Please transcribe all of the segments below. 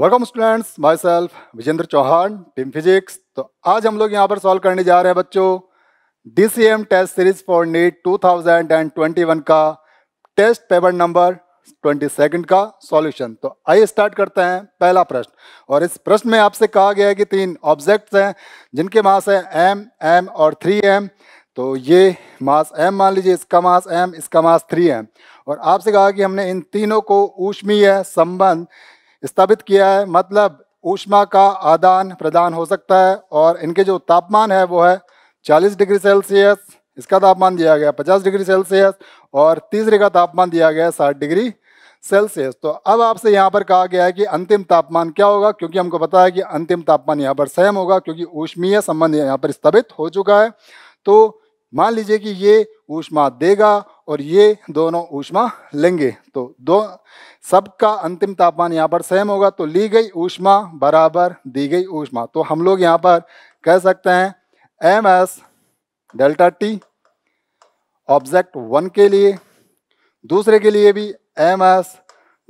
Welcome students myself Vijendra Chauhan team physics तो आज हम लोग यहाँ पर सॉल्व करने जा रहे हैं बच्चों D C M test series for NEET 2021 का टेस्ट पेपर नंबर 22 का सॉल्यूशन तो आइए स्टार्ट करते हैं पहला प्रश्न और इस प्रश्न में आपसे कहा गया है कि तीन ऑब्जेक्ट्स हैं जिनके मास हैं एम एम और थ्री एम तो ये मास एम मान लीजिए इसका मास एम इसका मास थ्री एम और आपसे कहा कि हमने इन तीनों को ऊष्मीय संबंध स्थापित किया है मतलब ऊष्मा का आदान प्रदान हो सकता है और इनके जो तापमान है वो है 40 डिग्री सेल्सियस इसका तापमान दिया गया 50 डिग्री सेल्सियस और तीसरे का तापमान दिया गया है साठ डिग्री सेल्सियस तो अब आपसे यहाँ पर कहा गया है कि अंतिम तापमान क्या होगा क्योंकि हमको पता है कि अंतिम तापमान यहाँ पर सेम होगा क्योंकि ऊष्मीय संबंध यहाँ पर स्थापित हो चुका है तो मान लीजिए कि ये ऊष्मा देगा और ये दोनों ऊष्मा लेंगे तो दो सबका अंतिम तापमान यहाँ पर सेम होगा तो ली गई ऊष्मा बराबर दी गई ऊष्मा तो हम लोग यहाँ पर कह सकते हैं M S delta T object one के लिए दूसरे के लिए भी M S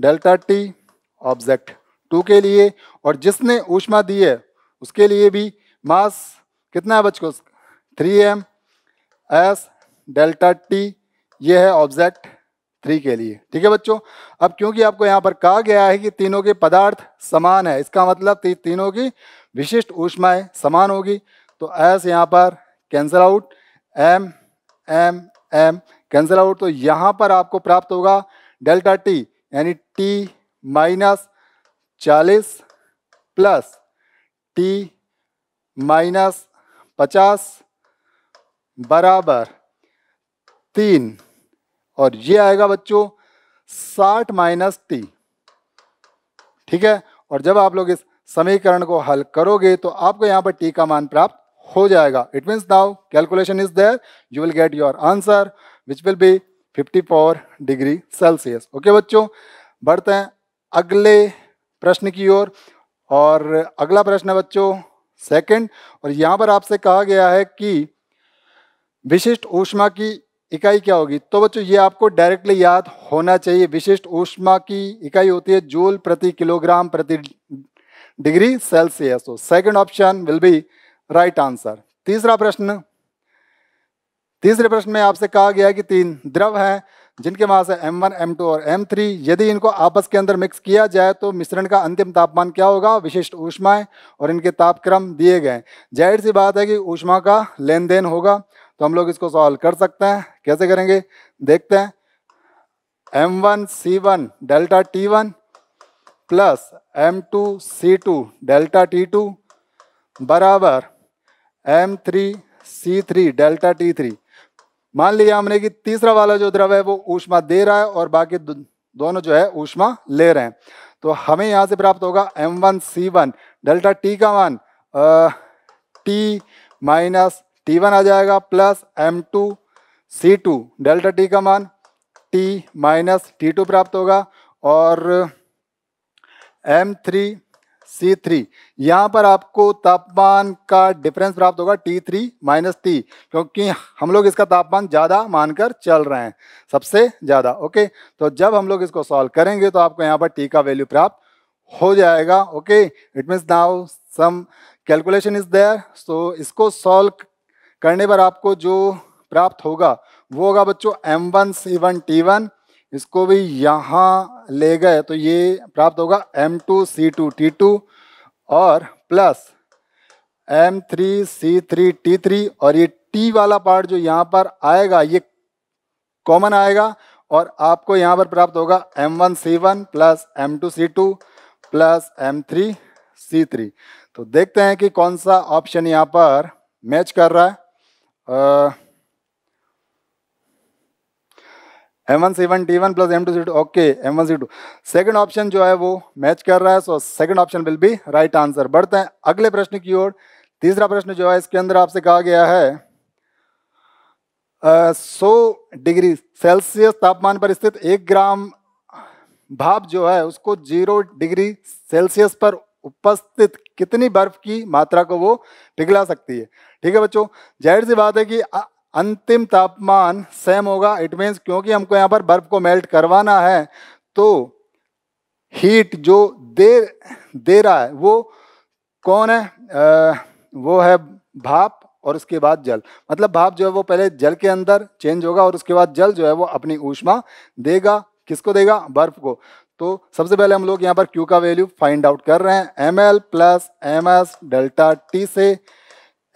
delta T object two के लिए और जिसने ऊष्मा दी है उसके लिए भी मास कितना है बच्चों three M S delta T ये है ऑब्जेक्ट थ्री के लिए ठीक है बच्चों अब क्योंकि आपको यहाँ पर कहा गया है कि तीनों के पदार्थ समान है इसका मतलब ती, तीनों की विशिष्ट ऊष्माएं समान होगी तो एस यहाँ पर cancel out M M M cancel out तो यहाँ पर आपको प्राप्त होगा डेल्टा टी यानी टी माइनस चालीस प्लस टी माइनस पचास बराबर तीन और ये आएगा बच्चों साठ माइनस टी ठीक है और जब आप लोग इस समीकरण को हल करोगे तो आपको यहां पर टी का मान प्राप्त हो जाएगा it means now calculation is there you will get your answer which will be 54 degree Celsius okay बच्चों बढ़ते हैं अगले प्रश्न की ओर और, अगला प्रश्न है बच्चों सेकंड और यहां पर आपसे कहा गया है कि विशिष्ट ऊष्मा की इकाई क्या होगी तो बच्चों ये आपको डायरेक्टली याद होना चाहिए विशिष्ट ऊष्मा की इकाई होती है जूल प्रति किलोग्राम प्रति डिग्री सेल्सियस तो second option will be right answer तीसरा प्रश्न तीसरे प्रश्न में आपसे कहा गया कि तीन द्रव हैं जिनके मास है M1, M2 और M3 यदि इनको आपस के अंदर मिक्स किया जाए तो मिश्रण का अंतिम तापमान क्या होगा विशिष्ट ऊष्माएं और इनके तापक्रम दिए गए जाहिर सी बात है कि ऊष्मा का लेन देन होगा तो हम लोग इसको सॉल्व कर सकते हैं कैसे करेंगे देखते हैं M one C one delta T one plus M two C two delta T two बराबर M three C three delta T three मान लिया हमने कि तीसरा वाला जो द्रव है वो ऊष्मा दे रहा है और बाकी दोनों जो है ऊष्मा ले रहे हैं तो हमें यहाँ से प्राप्त होगा M one C one delta T का one T minus T one आ जाएगा plus M two C two delta T का मान टी माइनस टी टू प्राप्त होगा और एम थ्री सी थ्री यहाँ पर आपको तापमान का डिफरेंस प्राप्त होगा टी थ्री माइनस टी क्योंकि हम लोग इसका तापमान ज़्यादा मानकर चल रहे हैं सबसे ज़्यादा ओके तो जब हम लोग इसको सॉल्व करेंगे तो आपको यहाँ पर टी का वैल्यू प्राप्त हो जाएगा okay it means now some calculation is there so इसको सॉल्व करने पर आपको जो प्राप्त होगा वो होगा बच्चों M one C one T one इसको भी यहाँ ले गए तो ये प्राप्त होगा M two C two T two और plus M three C three T three और ये टी वाला पार्ट जो यहाँ पर आएगा ये कॉमन आएगा और आपको यहाँ पर प्राप्त होगा M one C one plus M two C two plus M three C three तो देखते हैं कि कौन सा ऑप्शन यहाँ पर मैच कर रहा है M one C one T one plus M two C two okay M one C two second option जो है वो मैच कर रहा है so second option will be right answer बढ़ते हैं अगले प्रश्न की ओर तीसरा प्रश्न जो है इसके अंदर आपसे कहा गया है uh, सौ डिग्री सेल्सियस तापमान पर स्थित एक ग्राम भाप जो है उसको जीरो डिग्री सेल्सियस पर उपस्थित कितनी बर्फ की मात्रा को वो पिघला सकती है ठीक है बच्चों जाहिर सी बात है कि अंतिम तापमान सेम होगा इट मीन्स क्योंकि हमको यहाँ पर बर्फ को मेल्ट करवाना है तो हीट जो दे दे रहा है वो कौन है आ, वो है भाप और उसके बाद जल मतलब भाप जो है वो पहले जल के अंदर चेंज होगा और उसके बाद जल जो है वो अपनी ऊष्मा देगा किसको देगा बर्फ को तो सबसे पहले हम लोग यहाँ पर क्यू का वैल्यू फाइंड आउट कर रहे हैं M L plus M S delta T से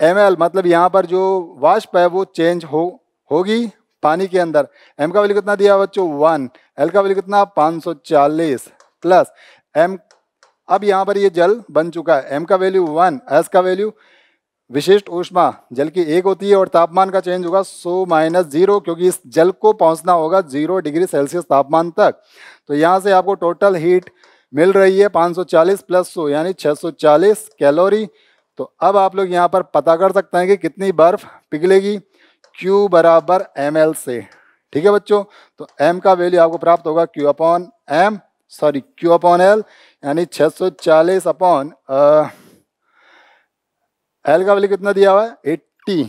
एम एल मतलब यहाँ पर जो वाष्प है वो चेंज हो होगी पानी के अंदर एम का वैल्यू कितना दिया बच्चों वन एल का वैल्यू कितना चालीस प्लस एम अब यहाँ पर ये जल बन चुका है एम का वैल्यू वन एस का वैल्यू विशिष्ट ऊष्मा जल की एक होती है और तापमान का चेंज होगा सो माइनस जीरो क्योंकि इस जल को पहुंचना होगा जीरो डिग्री सेल्सियस तापमान तक तो यहाँ से आपको टोटल हीट मिल रही है 540 प्लस 100 यानी 640 कैलोरी तो अब आप लोग यहाँ पर पता कर सकते हैं कि कितनी बर्फ़ पिघलेगी Q बराबर एम से ठीक है बच्चों तो M का वैल्यू आपको प्राप्त होगा Q upon M sorry Q upon L यानी 640 अपॉन एल का वैल्यू कितना दिया हुआ है 80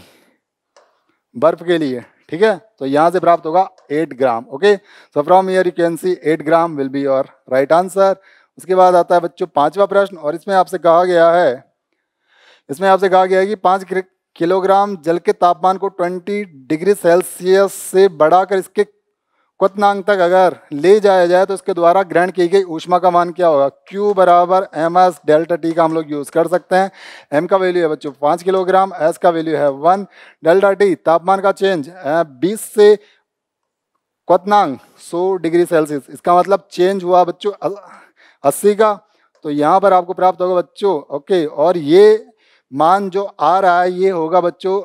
बर्फ के लिए ठीक है तो यहां से प्राप्त होगा eight gram okay so from here you can see eight gram will be your right answer उसके बाद आता है बच्चों पांचवा प्रश्न और इसमें आपसे कहा गया है इसमें आपसे कहा गया है कि पांच किलोग्राम जल के तापमान को 20 डिग्री सेल्सियस से बढ़ाकर इसके क्वतनांग तक अगर ले जाया जाए तो उसके द्वारा ग्रहण की गई ऊष्मा का मान क्या होगा Q बराबर एम एस डेल्टा टी का हम लोग यूज़ कर सकते हैं एम का वैल्यू है बच्चों पाँच किलोग्राम एस का वैल्यू है वन डेल्टा टी तापमान का चेंज बीस से क्वतनांग सौ डिग्री सेल्सियस इसका मतलब चेंज हुआ बच्चों अस्सी का तो यहाँ पर आपको प्राप्त होगा बच्चों ओके और ये मान जो आ रहा है ये होगा बच्चों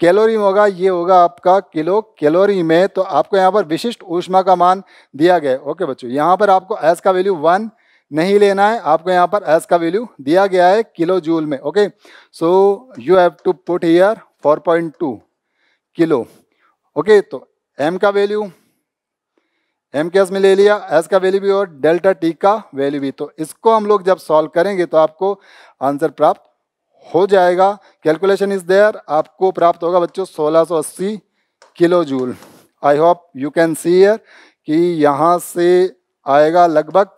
कैलोरी में होगा ये होगा आपका किलो कैलोरी में तो आपको यहाँ पर विशिष्ट ऊष्मा का मान दिया गया ओके बच्चों यहाँ पर आपको एस का वैल्यू वन नहीं लेना है आपको यहाँ पर एस का वैल्यू दिया गया है किलो जूल में okay so you have to put here 4.2 kilo okay तो एम का वैल्यू एम के एस में ले लिया एस का वैल्यू भी और डेल्टा टी का वैल्यू भी तो इसको हम लोग जब सॉल्व करेंगे तो आपको आंसर प्राप्त हो जाएगा कैलकुलेशन इज देयर आपको प्राप्त होगा बच्चों 1680 kilo joule I hope you can see here कि यहाँ से आएगा लगभग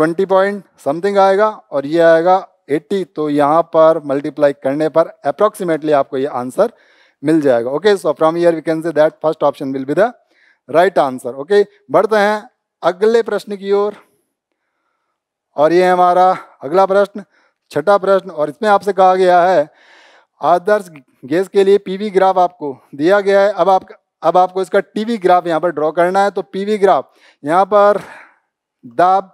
20 पॉइंट समथिंग आएगा और ये आएगा 80 तो यहाँ पर मल्टीप्लाई करने पर अप्रोक्सीमेटली आपको ये आंसर मिल जाएगा okay so from here we can say that first option will be the right answer okay बढ़ते हैं अगले प्रश्न की ओर और, और ये हमारा अगला प्रश्न छठा प्रश्न और इसमें आपसे कहा गया है आदर्श गैस के लिए पीवी ग्राफ आपको दिया गया है अब आप अब आपको इसका टीवी ग्राफ यहाँ पर ड्रॉ करना है तो पीवी ग्राफ यहाँ पर दाब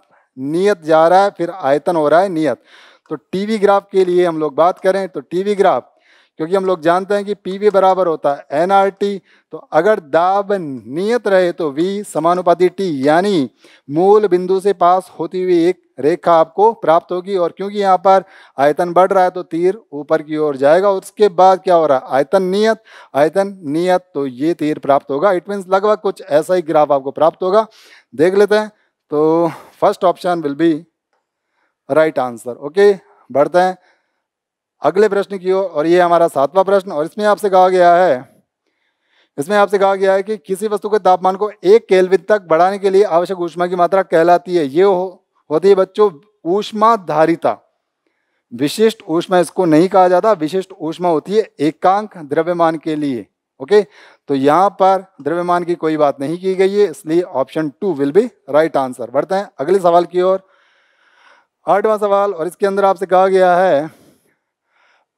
नियत जा रहा है फिर आयतन हो रहा है नियत तो टीवी ग्राफ के लिए हम लोग बात करें तो टीवी ग्राफ क्योंकि हम लोग जानते हैं कि पी वी बराबर होता है एन आर टी तो अगर दाब नियत रहे तो वी समानुपाती टी यानी मूल बिंदु से पास होती हुई एक रेखा आपको प्राप्त होगी और क्योंकि यहाँ पर आयतन बढ़ रहा है तो तीर ऊपर की ओर जाएगा उसके बाद क्या हो रहा है आयतन नियत आयतन नियत तो ये तीर प्राप्त होगा इट मीन्स लगभग कुछ ऐसा ही ग्राफ आपको प्राप्त होगा देख लेते हैं तो first option will be right answer okay बढ़ते हैं अगले प्रश्न की ओर और ये हमारा सातवां प्रश्न और इसमें आपसे कहा गया है इसमें आपसे कहा गया है कि किसी वस्तु के तापमान को एक केल्विन तक बढ़ाने के लिए आवश्यक ऊष्मा की मात्रा कहलाती है ये हो, होती है बच्चों ऊष्मा धारिता विशिष्ट ऊष्मा इसको नहीं कहा जाता विशिष्ट ऊष्मा होती है एकांक एक द्रव्यमान के लिए ओके तो यहां पर द्रव्यमान की कोई बात नहीं की गई है इसलिए option two will be right answer बढ़ते हैं अगले सवाल की ओर आठवां सवाल और इसके अंदर आपसे कहा गया है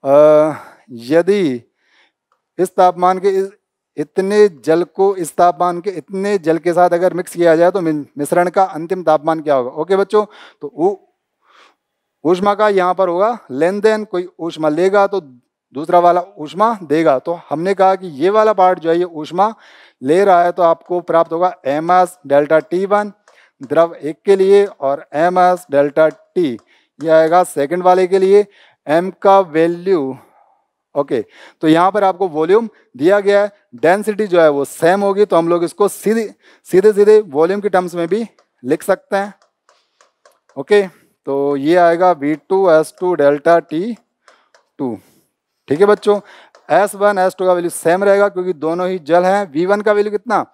यदि इस तापमान के इस इतने जल को इस तापमान के इतने जल के साथ अगर मिक्स किया जाए तो मिश्रण का अंतिम तापमान क्या होगा ओके बच्चों तो ऊष्मा का यहाँ पर होगा लेन देन कोई ऊष्मा लेगा तो दूसरा वाला ऊष्मा देगा तो हमने कहा कि ये वाला पार्ट जो है ये ऊष्मा ले रहा है तो आपको प्राप्त होगा M S delta T one द्रव एक के लिए और एम एस डेल्टा टी ये आएगा सेकंड वाले के लिए एम का वैल्यू ओके okay, तो यहाँ पर आपको वॉल्यूम दिया गया है डेंसिटी जो है वो सेम होगी तो हम लोग इसको सीधे सीधे सीधे वॉल्यूम के टर्म्स में भी लिख सकते हैं ओके okay, तो ये आएगा V two S two delta T two ठीक है बच्चों एस वन एस टू का वैल्यू सेम रहेगा क्योंकि दोनों ही जल हैं वी वन का वैल्यू कितना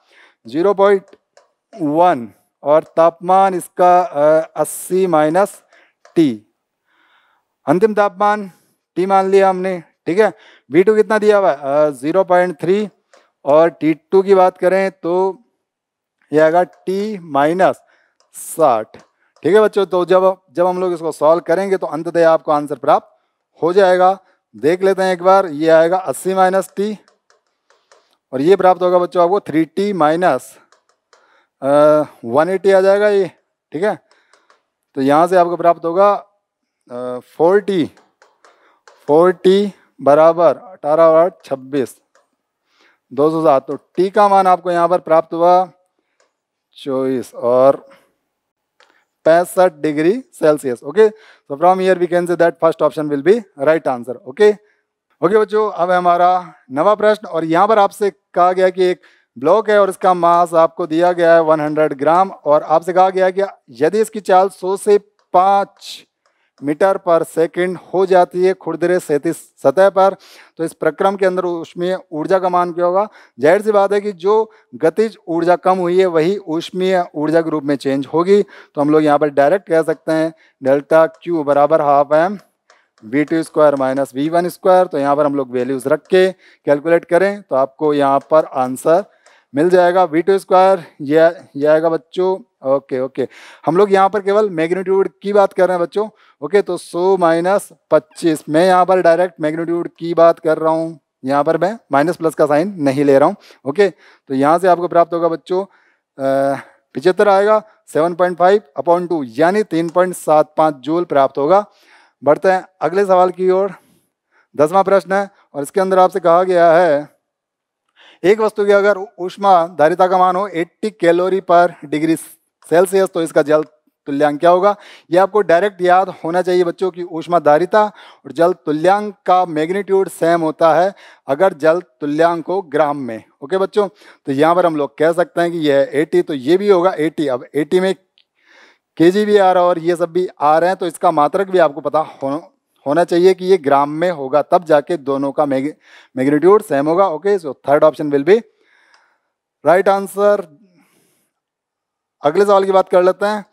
जीरो पॉइंट वन और तापमान इसका अस्सी माइनस टी अंतिम तापमान टी मान लिया हमने ठीक है वी टू कितना दिया हुआ है जीरो पॉइंट थ्री और टी टू की बात करें तो यह आएगा टी माइनस साठ ठीक है बच्चों तो जब जब हम लोग इसको सॉल्व करेंगे तो अंततः आपको आंसर प्राप्त हो जाएगा देख लेते हैं एक बार ये आएगा अस्सी माइनस टी और ये प्राप्त होगा बच्चों आपको three T minus one eighty आ जाएगा ये ठीक है तो यहाँ से आपको प्राप्त होगा फोर्टी फोर्टी बराबर अठारह और छब्बीस दो सौ सात तो टी का मान आपको यहाँ पर प्राप्त हुआ चौबीस और पैंसठ degree Celsius okay so from here we can say that first option will be right answer okay okay बच्चों अब हमारा नवा प्रश्न और यहाँ पर आपसे कहा गया कि एक ब्लॉक है और इसका मास आपको दिया गया है 100 ग्राम और आपसे कहा गया है कि यदि इसकी चाल 100 से मीटर पर सेकंड हो जाती है खुरदरे सैंतीस सतह पर तो इस प्रक्रम के अंदर उष्मीय ऊर्जा का मान क्या होगा जाहिर सी बात है कि जो गतिज ऊर्जा कम हुई है वही उष्मीय ऊर्जा के रूप में चेंज होगी तो हम लोग यहाँ पर डायरेक्ट कह सकते हैं डेल्टा क्यू बराबर half M V two square minus V one square तो यहाँ पर हम लोग वैल्यूज रख के कैलकुलेट करें तो आपको यहाँ पर आंसर मिल जाएगा वी टू स्क्वायर यह आएगा बच्चों ओके ओके हम लोग यहाँ पर केवल मैग्नीट्यूड की बात कर रहे हैं बच्चों ओके तो सो माइनस पच्चीस मैं यहाँ पर डायरेक्ट मैग्नीट्यूड की बात कर रहा हूँ यहाँ पर मैं माइनस प्लस का साइन नहीं ले रहा हूँ ओके तो यहाँ से आपको प्राप्त होगा बच्चों पिछहत्तर आएगा seven point five upon two यानी तीन पॉइंट सात पाँच जूल प्राप्त होगा बढ़ते हैं अगले सवाल की ओर दसवां प्रश्न है और इसके अंदर आपसे कहा गया है एक वस्तु की अगर उष्मा धारिता का मान हो 80 कैलोरी पर डिग्री सेल्सियस तो इसका जल तुल्यांक क्या होगा ये आपको डायरेक्ट याद होना चाहिए बच्चों की ऊष्माधारिता और जल तुल्यांक का मैग्नीट्यूड सेम होता है अगर जल तुल्यांक को ग्राम में ओके बच्चों तो यहाँ पर हम लोग कह सकते हैं कि यह है 80 तो ये भी होगा 80 अब 80 में के जी भी आ रहा है और ये सब भी आ रहे हैं तो इसका मात्रक भी आपको पता हो, होना चाहिए कि ये ग्राम में होगा तब जाके दोनों का मैग्नीट्यूड सेम होगा okay so third option will be right answer अगले सवाल की बात कर लेते हैं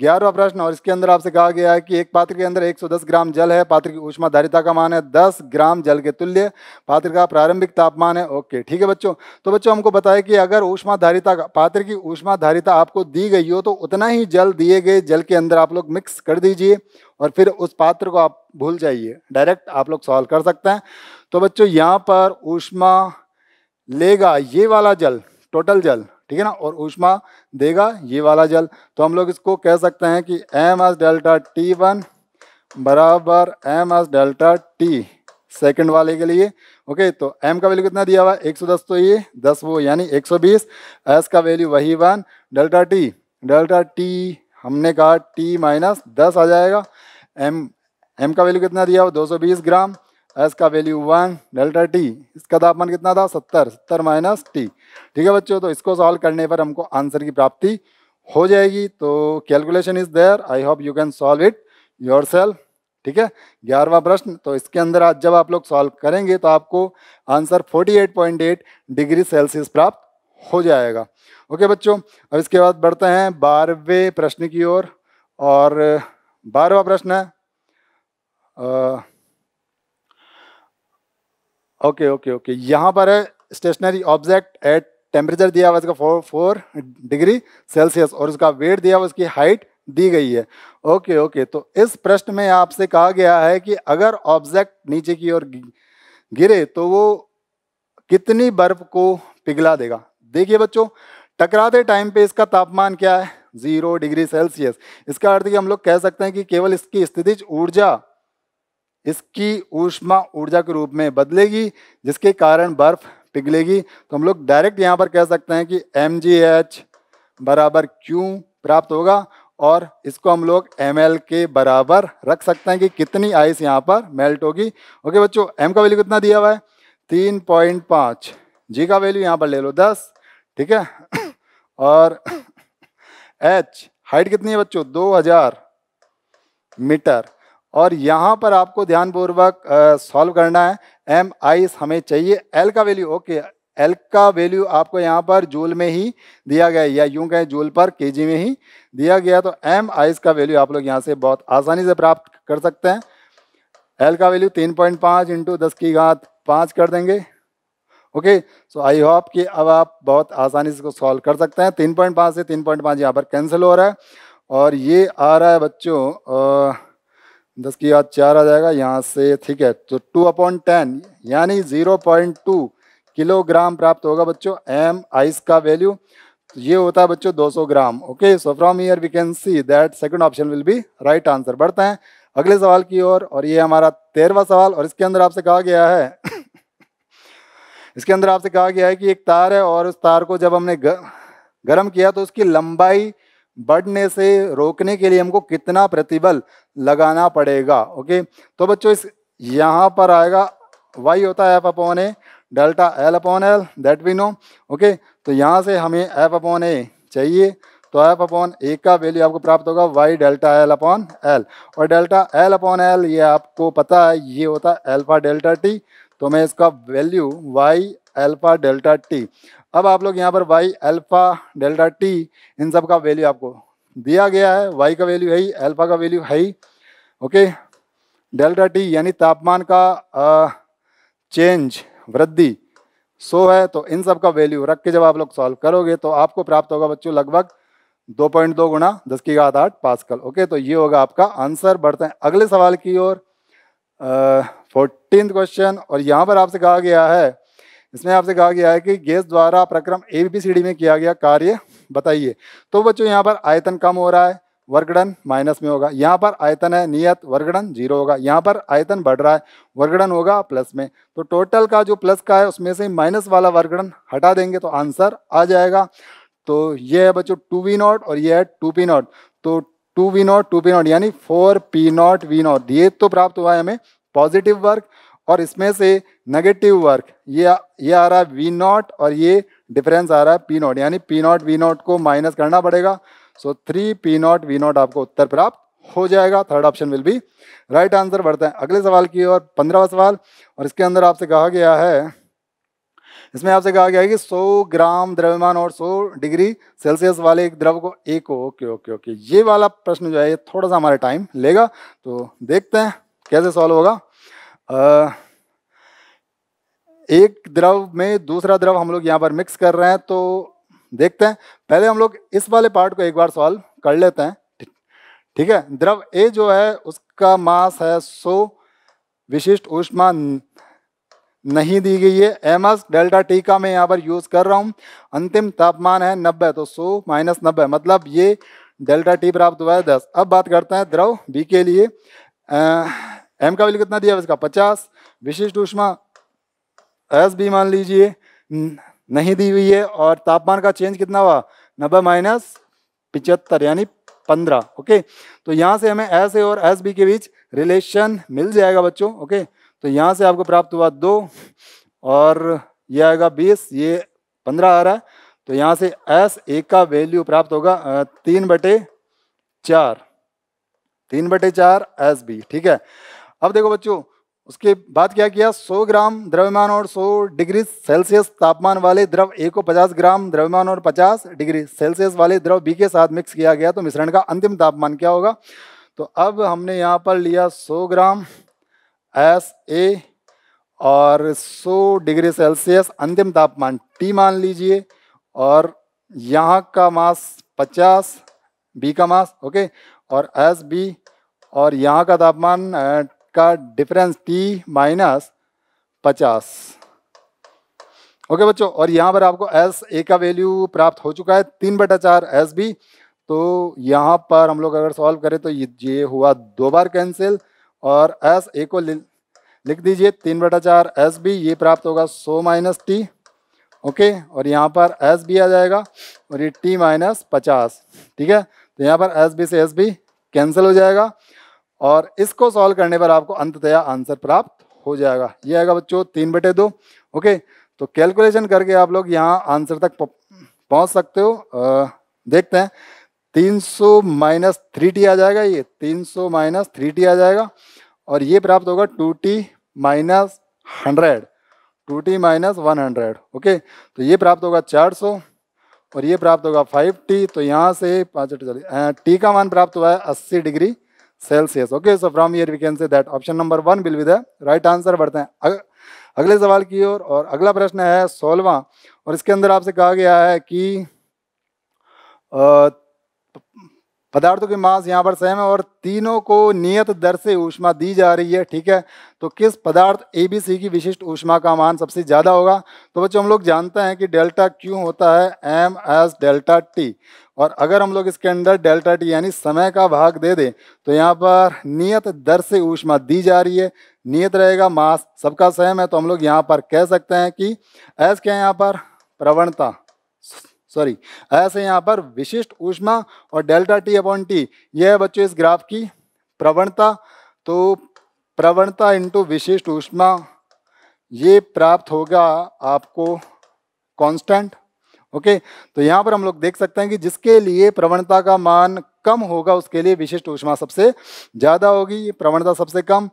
ग्यारहवा प्रश्न और इसके अंदर आपसे कहा गया है कि एक पात्र के अंदर 110 ग्राम जल है पात्र की ऊष्मा धारिता का मान है 10 ग्राम जल के तुल्य पात्र का प्रारंभिक तापमान है ओके ठीक है बच्चों तो बच्चों हमको बताया कि अगर ऊष्मा धारिता का पात्र की ऊष्मा धारिता आपको दी गई हो तो उतना ही जल दिए गए जल के अंदर आप लोग मिक्स कर दीजिए और फिर उस पात्र को आप भूल जाइए डायरेक्ट आप लोग सॉल्व कर सकते हैं तो बच्चों यहाँ पर ऊष्मा लेगा ये वाला जल टोटल जल ठीक है ना और ऊष्मा देगा ये वाला जल तो हम लोग इसको कह सकते हैं कि M S delta T one बराबर M S delta T second वाले के लिए ओके तो एम का वैल्यू कितना दिया हुआ एक सौ दस तो ये दस वो यानी एक सौ बीस एस का वैल्यू वही one delta T delta T हमने कहा टी माइनस दस आ जाएगा एम एम का वैल्यू कितना दिया हुआ दो सौ बीस ग्राम एस का वैल्यू वन डेल्टा टी इसका तापमान कितना था सत्तर सत्तर माइनस टी ठीक है बच्चों तो इसको सॉल्व करने पर हमको आंसर की प्राप्ति हो जाएगी तो calculation is there I hope you can solve it your ठीक है ग्यारहवा प्रश्न तो इसके अंदर आज जब आप लोग सॉल्व करेंगे तो आपको आंसर 48.8 डिग्री सेल्सियस प्राप्त हो जाएगा ओके बच्चों अब इसके बाद बढ़ते हैं बारहवें प्रश्न की ओर और, और बारहवा प्रश्न है आ, ओके ओके ओके यहाँ पर है स्टेशनरी ऑब्जेक्ट एट टेम्परेचर दिया हुआ इसका फोर फोर डिग्री सेल्सियस और उसका वेट दिया हुआ उसकी हाइट दी गई है ओके ओके तो इस प्रश्न में आपसे कहा गया है कि अगर ऑब्जेक्ट नीचे की ओर गिरे तो वो कितनी बर्फ को पिघला देगा देखिए बच्चों टकराते टाइम पे इसका तापमान क्या है जीरो डिग्री सेल्सियस इसका अर्थ कि हम लोग कह सकते हैं कि केवल इसकी स्थितिज ऊर्जा इसकी ऊष्मा ऊर्जा के रूप में बदलेगी जिसके कारण बर्फ पिघलेगी तो हम लोग डायरेक्ट यहाँ पर कह सकते हैं कि एम जी एच बराबर क्यू प्राप्त होगा और इसको हम लोग एम के बराबर रख सकते हैं कि कितनी आइस यहाँ पर मेल्ट होगी ओके बच्चों एम का वैल्यू कितना दिया हुआ है तीन पॉइंट पाँच जी का वैल्यू यहाँ पर ले लो दस ठीक है और एच हाइट कितनी है बच्चों दो हजार मीटर और यहाँ पर आपको ध्यानपूर्वक सॉल्व करना है एम आई हमें चाहिए एल का वैल्यू ओके एल का वैल्यू आपको यहाँ पर जूल में ही दिया गया या यूं कहें जूल पर केजी में ही दिया गया तो एम आइस का वैल्यू आप लोग यहाँ से बहुत आसानी से प्राप्त कर सकते हैं एल का वैल्यू तीन पॉइंट पाँच इंटू दस की घात पाँच कर देंगे ओके सो आई होप कि अब आप बहुत आसानी से इसको सॉल्व कर सकते हैं तीन पॉइंट पाँच से तीन पॉइंट पाँच यहाँ पर कैंसिल हो रहा है और ये आ रहा है बच्चों आ, दस की बात चार आ जाएगा यहाँ से ठीक है तो टू अपॉइंट टेन यानी जीरो पॉइंट टू किलोग्राम प्राप्त होगा बच्चों एम आइस का वैल्यू तो ये होता है बच्चों दो सौ gram okay so from here we can see that second option will be right answer बढ़ते हैं अगले सवाल की ओर और, और ये हमारा तेरहवा सवाल और इसके अंदर आपसे कहा गया है इसके अंदर आपसे कहा गया है कि एक तार है और उस तार को जब हमने गर्म किया तो उसकी लंबाई बढ़ने से रोकने के लिए हमको कितना प्रतिबल लगाना पड़ेगा ओके तो बच्चों इस यहाँ पर आएगा वाई होता है F upon A delta L upon L that we know okay तो यहाँ से हमें एफ अपॉन ए चाहिए तो एफ अपॉन ए का वैल्यू आपको प्राप्त होगा Y delta L upon L और डेल्टा एल अपॉन एल ये आपको पता है ये होता है एल्फा डेल्टा टी तो मैं इसका value Y alpha delta T अब आप लोग यहाँ पर वाई एल्फा डेल्टा टी इन सब का वैल्यू आपको दिया गया है वाई का वैल्यू है अल्फा एल्फा का वैल्यू है ही ओके डेल्टा टी यानी तापमान का आ, चेंज वृद्धि सो है तो इन सब का वैल्यू रख के जब आप लोग सॉल्व करोगे तो आपको प्राप्त होगा बच्चों लगभग दो पॉइंट दो गुणा दस की घात आठ पासकल ओके तो ये होगा आपका आंसर बढ़ते हैं अगले सवाल की ओर फोर्टीन क्वेश्चन और यहाँ पर आपसे कहा गया है इसमें आपसे कहा गया है कि गैस द्वारा प्रक्रम ए बी सी डी में किया गया कार्य बताइए तो बच्चों यहाँ पर आयतन कम हो रहा है वर्गडन माइनस में होगा यहाँ पर आयतन है नियत वर्गडन जीरो होगा यहाँ पर आयतन बढ़ रहा है वर्गडन होगा प्लस में तो टोटल का जो प्लस का है उसमें से माइनस वाला वर्गडन हटा देंगे तो आंसर आ जाएगा तो ये है बच्चों टू वी नॉट और ये है टू पी नॉट तो two V naught two P naught यानी four P not V naught ये तो प्राप्त हुआ है हमें पॉजिटिव वर्ग और इसमें से नेगेटिव वर्क ये ये आ रहा है वी नॉट और ये डिफरेंस आ रहा है पी नॉट यानी पी नॉट वी नॉट को माइनस करना पड़ेगा so three P not V naught आपको उत्तर प्राप्त हो जाएगा third option will be right answer बढ़ते हैं अगले सवाल की और पंद्रहवा सवाल और इसके अंदर आपसे कहा गया है इसमें आपसे कहा गया है कि 100 ग्राम द्रव्यमान और 100 डिग्री सेल्सियस वाले एक द्रव को एक ओके ओके ओके ये वाला प्रश्न जो है ये थोड़ा सा हमारा टाइम लेगा तो देखते हैं कैसे सॉल्व होगा एक द्रव में दूसरा द्रव हम लोग यहाँ पर मिक्स कर रहे हैं तो देखते हैं पहले हम लोग इस वाले पार्ट को एक बार सॉल्व कर लेते हैं ठीक है द्रव ए जो है उसका मास है सो विशिष्ट ऊष्मा नहीं दी गई है एम एस डेल्टा टी का मैं यहाँ पर यूज़ कर रहा हूँ अंतिम तापमान है नब्बे तो सो माइनस नब्बे मतलब ये डेल्टा टी प्राप्त हुआ है दस अब बात करते हैं द्रव बी के लिए एम का वैल्यू कितना दिया इसका पचास विशिष्ट ऊष्मा एस बी मान लीजिए नहीं दी हुई है और तापमान का चेंज कितना हुआ नब्बे माइनस पिचहत्तर यानी पंद्रह ओके तो यहाँ से हमें एस ए और एस बी के बीच रिलेशन मिल जाएगा बच्चों ओके तो यहाँ से आपको प्राप्त हुआ दो और ये आएगा बीस ये पंद्रह आ रहा है तो यहाँ से एस ए का वैल्यू प्राप्त होगा तीन बटे चार तीन बटे चार एस बी ठीक है अब देखो बच्चों उसके बाद क्या किया 100 ग्राम द्रव्यमान और 100 डिग्री सेल्सियस तापमान वाले द्रव ए को 50 ग्राम द्रव्यमान और 50 डिग्री सेल्सियस वाले द्रव बी के साथ मिक्स किया गया तो मिश्रण का अंतिम तापमान क्या होगा तो अब हमने यहाँ पर लिया 100 ग्राम एस ए और 100 डिग्री सेल्सियस अंतिम तापमान टी मान लीजिए और यहाँ का मास पचास बी का मास ओके और एस बी और यहाँ का तापमान का डिफरेंस टी माइनस पचास ओके बच्चों और यहाँ पर आपको एस ए का वैल्यू प्राप्त हो चुका है तीन बटा चार एस बी तो यहाँ पर हम लोग अगर सॉल्व करें तो ये हुआ दो बार कैंसिल और एस ए को लिख दीजिए तीन बटा चार एस बी ये प्राप्त होगा सो माइनस टी ओके और यहाँ पर एस बी आ जाएगा और ये टी माइनस पचास ठीक है तो यहाँ पर एस बी से एस बी कैंसिल हो जाएगा और इसको सॉल्व करने पर आपको अंततया आंसर प्राप्त हो जाएगा ये आएगा बच्चों तीन बटे दो ओके तो कैलकुलेशन करके आप लोग यहाँ आंसर तक पहुँच सकते हो आ, देखते हैं तीन सौ माइनस थ्री टी आ जाएगा ये तीन सौ माइनस थ्री टी आ जाएगा और ये प्राप्त होगा two T minus hundred two T minus one hundred okay तो ये प्राप्त होगा चार सौ और ये प्राप्त होगा फाइव टी तो यहाँ से पाँच टी का मान प्राप्त हुआ है अस्सी degree Celsius okay so from here we can say that option number one will be the right answer बढ़ते हैं अग, अगले सवाल की ओर और, और अगला प्रश्न है सोलवा और इसके अंदर आपसे कहा गया है कि पदार्थों की मास यहाँ पर सेम है और तीनों को नियत दर से ऊष्मा दी जा रही है ठीक है तो किस पदार्थ ए बी सी की विशिष्ट ऊष्मा का मान सबसे ज़्यादा होगा तो बच्चों हम लोग जानते हैं कि डेल्टा क्यू होता है एम एस डेल्टा टी और अगर हम लोग इसके अंदर डेल्टा टी यानी समय का भाग दे दें तो यहाँ पर नियत दर से ऊष्मा दी जा रही है नियत रहेगा मास सबका सहम है तो हम लोग यहाँ पर कह सकते हैं कि ऐस क्या है यहाँ पर प्रवणता सॉरी ऐसे यहाँ पर विशिष्ट ऊष्मा और डेल्टा टी अपॉन टी यह है बच्चों इस ग्राफ की प्रवणता तो प्रवणता इंटू विशिष्ट ऊष्मा ये प्राप्त होगा आपको कांस्टेंट ओके तो यहाँ पर हम लोग देख सकते हैं कि जिसके लिए प्रवणता का मान कम होगा उसके लिए विशिष्ट ऊष्मा सबसे ज़्यादा होगी प्रवणता सबसे कम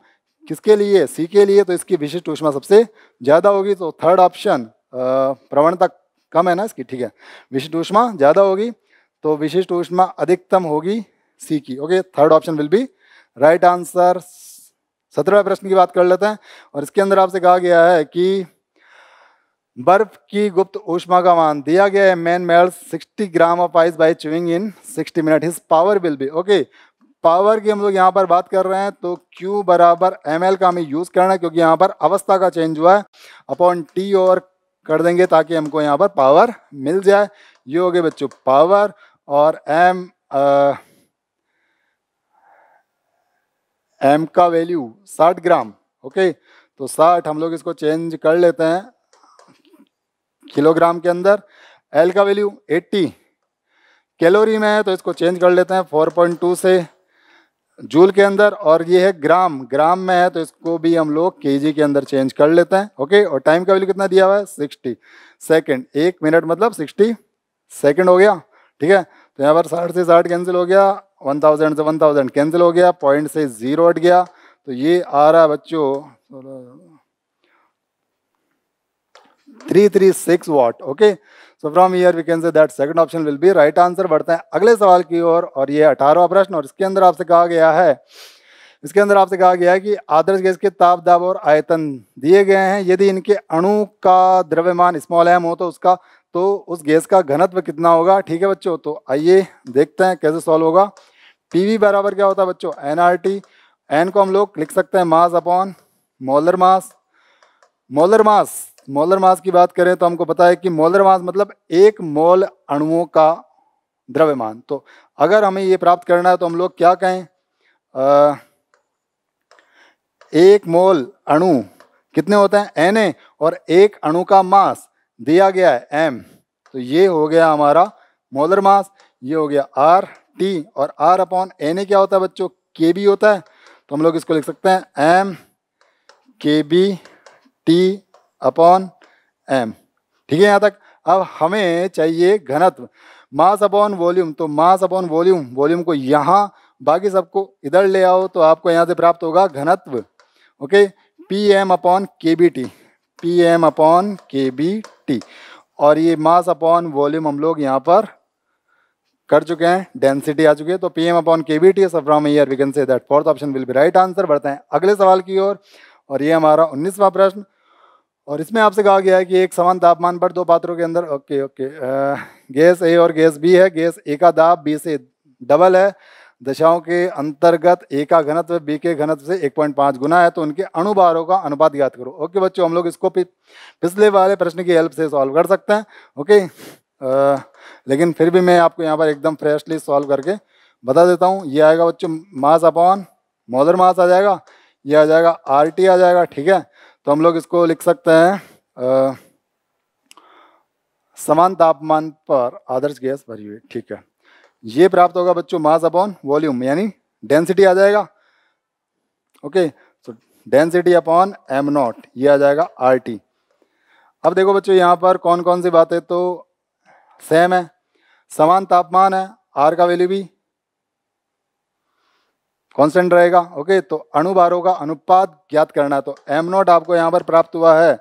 किसके लिए सी के लिए तो इसकी विशिष्ट ऊष्मा सबसे ज़्यादा होगी तो थर्ड ऑप्शन प्रवणता कम है ना इसकी ठीक है विशिष्ट ऊष्मा ज़्यादा होगी तो विशिष्ट ऊष्मा अधिकतम होगी सी की okay third option will be right answer सत्रहवें प्रश्न की बात कर लेते हैं और इसके अंदर आपसे कहा गया है कि बर्फ की गुप्त ऊष्मा का मान दिया गया है man melts sixty gram of ice by chewing in sixty minute his power will be okay power की हम लोग यहाँ पर बात कर रहे हैं तो Q बराबर एम का हमें यूज़ करना है क्योंकि यहाँ पर अवस्था का चेंज हुआ है अपॉन T और कर देंगे ताकि हमको यहाँ पर पावर मिल जाए ये हो गए बच्चों पावर और M आ, M का वैल्यू 60 ग्राम ओके तो 60 हम लोग इसको चेंज कर लेते हैं किलोग्राम के अंदर एल का वैल्यू 80 कैलोरी में है तो इसको चेंज कर लेते हैं 4.2 से जूल के अंदर और ये है ग्राम ग्राम में है तो इसको भी हम लोग के के अंदर चेंज कर लेते हैं ओके और टाइम का वैल्यू कितना दिया हुआ है सिक्सटी सेकेंड एक मिनट मतलब सिक्सटी सेकेंड हो गया ठीक है तो यहाँ पर साठ से साठ कैंसिल हो गया वन थाउजेंड से वन थाउजेंड कैंसिल हो गया पॉइंट से जीरो हट गया तो ये आ रहा है बच्चों 336 watt okay so from here we can say that second option will be right answer बढ़ते हैं अगले सवाल की ओर और, ये अठारहवा प्रश्न और इसके अंदर आपसे कहा गया है इसके अंदर आपसे कहा गया है कि आदर्श गैस के ताप दाब और आयतन दिए गए हैं यदि इनके अणु का द्रव्यमान स्मॉल एम हो तो उसका तो उस गैस का घनत्व कितना होगा ठीक है बच्चों तो आइए देखते हैं कैसे सॉल्व होगा पी बराबर क्या होता है बच्चों एन आर टी एन को हम लोग लिख सकते हैं mass upon molar mass molar mass molar mass की बात करें तो हमको पता है कि मोलर मास मतलब एक मोल अणुओं का द्रव्यमान तो अगर हमें ये प्राप्त करना है तो हम लोग क्या कहें आ, एक मोल अणु कितने होते हैं एन ए और एक अणु का मास दिया गया है एम तो ये हो गया हमारा मोलर मास ये हो गया आर टी और आर अपॉन एन ए क्या होता है बच्चों के बी होता है तो हम लोग इसको लिख सकते हैं एम के बी टी अपॉन एम ठीक है यहाँ तक अब हमें चाहिए घनत्व मास अपॉन वॉल्यूम तो मास अपॉन वॉल्यूम वॉल्यूम को यहाँ बाकी सबको इधर ले आओ तो आपको यहाँ से प्राप्त होगा घनत्व okay P M upon K B T P M upon K B T और ये मास अपॉन वॉल्यूम हम लोग यहाँ पर कर चुके हैं डेंसिटी आ चुकी है तो P M upon K B T सब from here we can say that fourth option will be right answer बढ़ते हैं अगले सवाल की ओर और, और ये हमारा उन्नीसवा प्रश्न और इसमें आपसे कहा गया है कि एक समान तापमान पर दो पात्रों के अंदर ओके ओके गैस ए और गैस बी है गैस ए का दाब बी से डबल है दशाओं के अंतर्गत ए का घनत्व बी के घनत्व से 1.5 गुना है तो उनके अणुभारों का अनुपात ज्ञात करो ओके बच्चों हम लोग इसको पिछले वाले प्रश्न की हेल्प से सॉल्व कर सकते हैं ओके आ, लेकिन फिर भी मैं आपको यहाँ पर एकदम फ्रेशली सॉल्व करके बता देता हूँ ये आएगा बच्चों मास अपॉन मोदर मास आ जाएगा ये आ जाएगा आर आ जाएगा ठीक है तो हम लोग इसको लिख सकते हैं समान तापमान पर आदर्श गैस भरी हुई ठीक है ये प्राप्त होगा बच्चों मास अपॉन वॉल्यूम यानी डेंसिटी आ जाएगा ओके तो डेंसिटी अपॉन एम नॉट ये आ जाएगा आर टी अब देखो बच्चों यहाँ पर कौन कौन सी बातें तो सेम है समान तापमान है आर का वैल्यू भी कॉन्सेंट रहेगा ओके तो अणुभारों का अनुपात ज्ञात करना तो एम नॉट आपको यहाँ पर प्राप्त हुआ है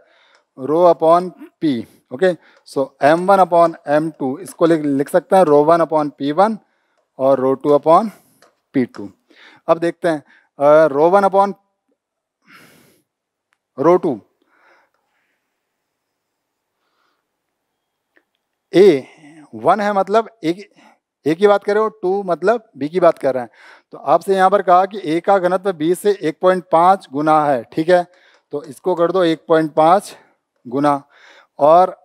rho upon P okay so M one upon M two इसको लिख लिख सकते हैं rho one upon P one और rho two upon P two अब देखते हैं rho one upon rho two A one है मतलब एक ए की बात कर रहे हो टू मतलब बी की बात कर रहे हैं तो आपसे यहाँ पर कहा कि ए का घनत्व बी से 1.5 गुना है ठीक है तो इसको कर दो 1.5 गुना और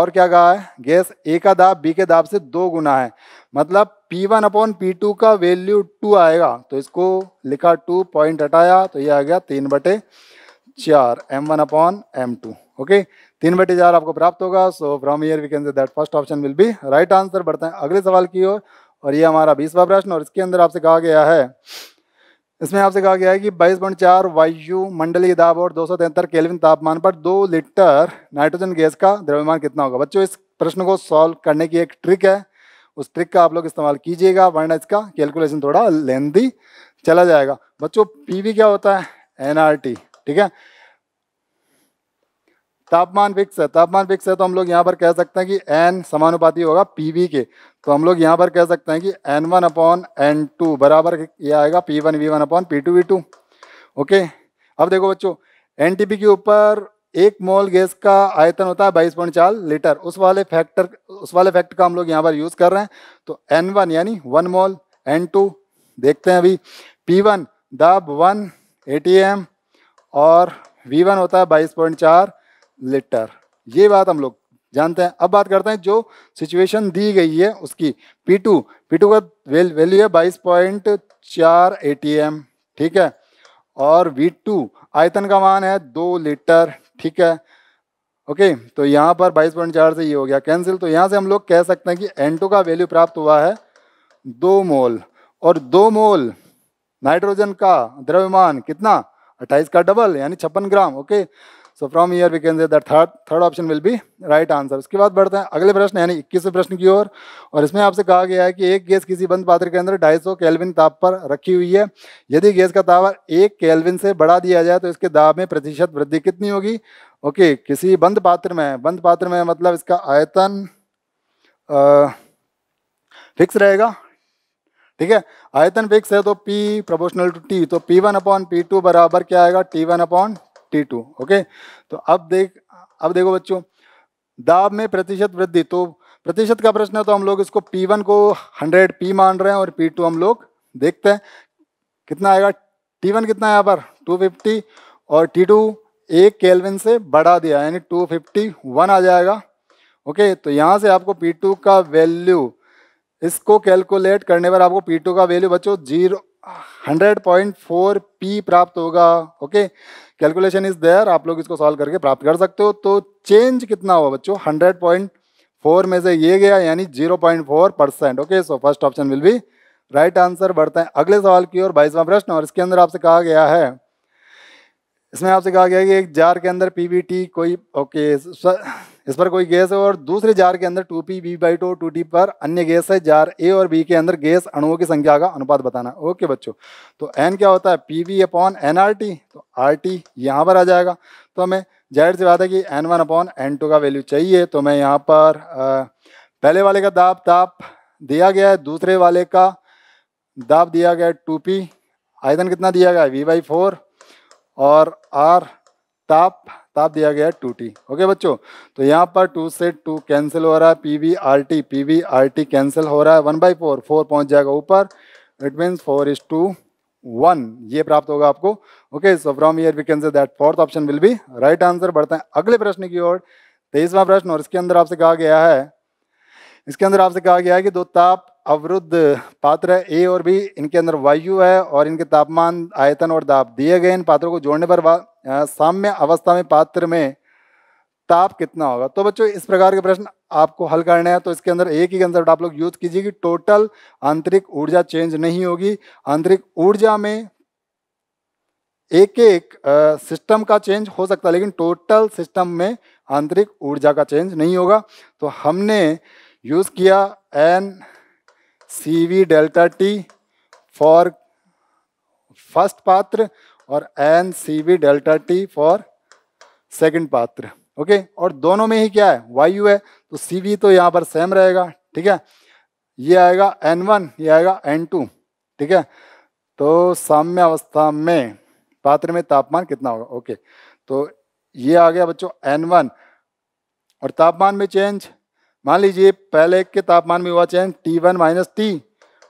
और क्या कहा है गैस ए का दाब बी के दाब से दो गुना है मतलब P1 वन अपॉन पी का वैल्यू टू आएगा तो इसको लिखा टू पॉइंट हटाया तो ये आ गया तीन बटे चार M one upon M two okay तीन बटे चार आपको प्राप्त होगा so from here we can say that first option will be right answer बढ़ते हैं अगले सवाल की ओर और ये हमारा बीसवा प्रश्न और इसके अंदर आपसे कहा गया है इसमें आपसे कहा गया है कि बाईस पॉइंट चार वायुमंडलीय दाब और दो सौ तापमान पर दो लीटर नाइट्रोजन गैस का द्रव्यमान कितना होगा बच्चों इस प्रश्न को सॉल्व करने की एक ट्रिक है उस ट्रिक का आप लोग इस्तेमाल कीजिएगा वर्णा इसका कैलकुलेशन थोड़ा लेंदी चला जाएगा बच्चों पीवी क्या होता है एनआरटी ठीक है तापमान फिक्स है तापमान फिक्स है तो हम लोग यहाँ पर कह सकते हैं कि एन समानुपाती होगा पीवी के तो हम लोग यहाँ पर कह सकते हैं कि N one upon N two बराबर ये आएगा P one V one upon P two V two okay अब देखो बच्चों एन टी पी के ऊपर एक मोल गैस का आयतन होता है बाईस पॉइंट चार लीटर उस वाले फैक्टर उस वाले फैक्टर का हम लोग यहाँ पर यूज़ कर रहे हैं तो एन वन यानी वन मोल एन टू देखते हैं अभी पी वन दब वन ए और वी वन होता है बाईस पॉइंट चार लीटर ये बात हम लोग जानते हैं अब बात करते हैं जो सिचुएशन दी गई है उसकी P2 P2 का वैल्यू है बाईस पॉइंट चार ए ठीक है और V2 आयतन का मान है दो लीटर ठीक है ओके तो यहाँ पर बाईस पॉइंट चार से ये हो गया कैंसिल तो यहाँ से हम लोग कह सकते हैं कि N2 का वैल्यू प्राप्त हुआ है दो मोल और दो मोल नाइट्रोजन का द्रव्यमान कितना अट्ठाईस का डबल यानी छप्पन gram okay okay? So from here we can say that third third option will be right answer उसके बाद बढ़ते हैं अगले प्रश्न यानी इक्कीसवें प्रश्न की ओर और इसमें आपसे कहा गया है कि एक गैस किसी बंद पात्र के अंदर 250 सौ ताप पर रखी हुई है यदि गैस का तापमान एक कैलविन से बढ़ा दिया जाए तो इसके दाब में प्रतिशत वृद्धि कितनी होगी ओके okay, किसी बंद पात्र में बंद पात्र में मतलब इसका आयतन आ, फिक्स रहेगा ठीक है आयतन फिक्स है तो P प्रोपोर्शनल टू T तो P1 वन अपॉन पी बराबर क्या आएगा T1 one upon forty two okay तो अब देख अब देखो बच्चों दाब में प्रतिशत वृद्धि तो प्रतिशत का प्रश्न है तो हम लोग इसको पी वन को हंड्रेड पी मान रहे हैं और पी टू हम लोग देखते हैं कितना आएगा टी वन कितना है यहाँ पर टू फिफ्टी और टी टू एक केल्विन से बढ़ा दिया यानी टू फिफ्टी वन आ जाएगा ओके तो यहाँ से आपको पी टू का वैल्यू इसको कैलकुलेट करने पर आपको पी टू का वैल्यू बच्चों zero hundred point four P प्राप्त होगा ओके कैलकुलेशन इज देयर आप लोग इसको सॉल्व करके प्राप्त कर सकते हो तो चेंज कितना हुआ बच्चों हंड्रेड पॉइंट फोर में से ये गया यानी zero point four percent okay so first option will be right answer बढ़ते हैं अगले सवाल की ओर बाईसवां प्रश्न और इसके अंदर आपसे कहा गया है इसमें आपसे कहा गया कि एक जार के अंदर पीबीटी कोई ओके इस पर कोई गैस है और दूसरे जार के अंदर two P B by two two T पर अन्य गैस है जार ए और बी के अंदर गैस अणुओं की संख्या का अनुपात बताना ओके बच्चों तो एन क्या होता है P V upon N R T तो आर टी यहाँ पर आ जाएगा तो हमें जाहिर सी बात है कि N one upon N two का वैल्यू चाहिए तो मैं यहाँ पर आ, पहले वाले का दाप ताप दिया गया है दूसरे वाले का दाप दिया गया है टू पी आयतन कितना दिया गया है वी बाई फोर और आर ताप ताप दिया गया टू टी ओके बच्चों तो यहाँ पर टू से टू कैंसिल हो रहा है P V R T P V R T cancel हो रहा है वन बाई फोर फोर पहुँच जाएगा ऊपर it means four is two one ये प्राप्त होगा आपको okay so from here we can say that fourth option will be right answer बढ़ते हैं अगले प्रश्न की ओर तेईसवा प्रश्न और इसके अंदर आपसे कहा गया है इसके अंदर आपसे कहा गया है कि दो ताप अवरुद्ध पात्र ए और बी इनके अंदर वायु है और इनके तापमान आयतन और दाब दिए गए इन पात्रों को जोड़ने पर साम्य अवस्था में पात्र में ताप कितना होगा तो बच्चों इस प्रकार के प्रश्न आपको हल करने हैं तो इसके अंदर एक ही कंसेप्ट आप लोग यूज कीजिए कि टोटल आंतरिक ऊर्जा चेंज नहीं होगी आंतरिक ऊर्जा में एक एक सिस्टम का चेंज हो सकता है लेकिन टोटल सिस्टम में आंतरिक ऊर्जा का चेंज नहीं होगा तो हमने यूज़ किया N C V delta T for first पात्र और N C V delta T for second पात्र ओके और दोनों में ही क्या है वायु है तो सी वी तो यहाँ पर सेम रहेगा ठीक है ये आएगा एन वन ये आएगा एन टू ठीक है तो साम्य अवस्था में पात्र में तापमान कितना होगा ओके तो ये आ गया बच्चों एन वन और तापमान में चेंज मान लीजिए पहले के तापमान में हुआ change T one minus T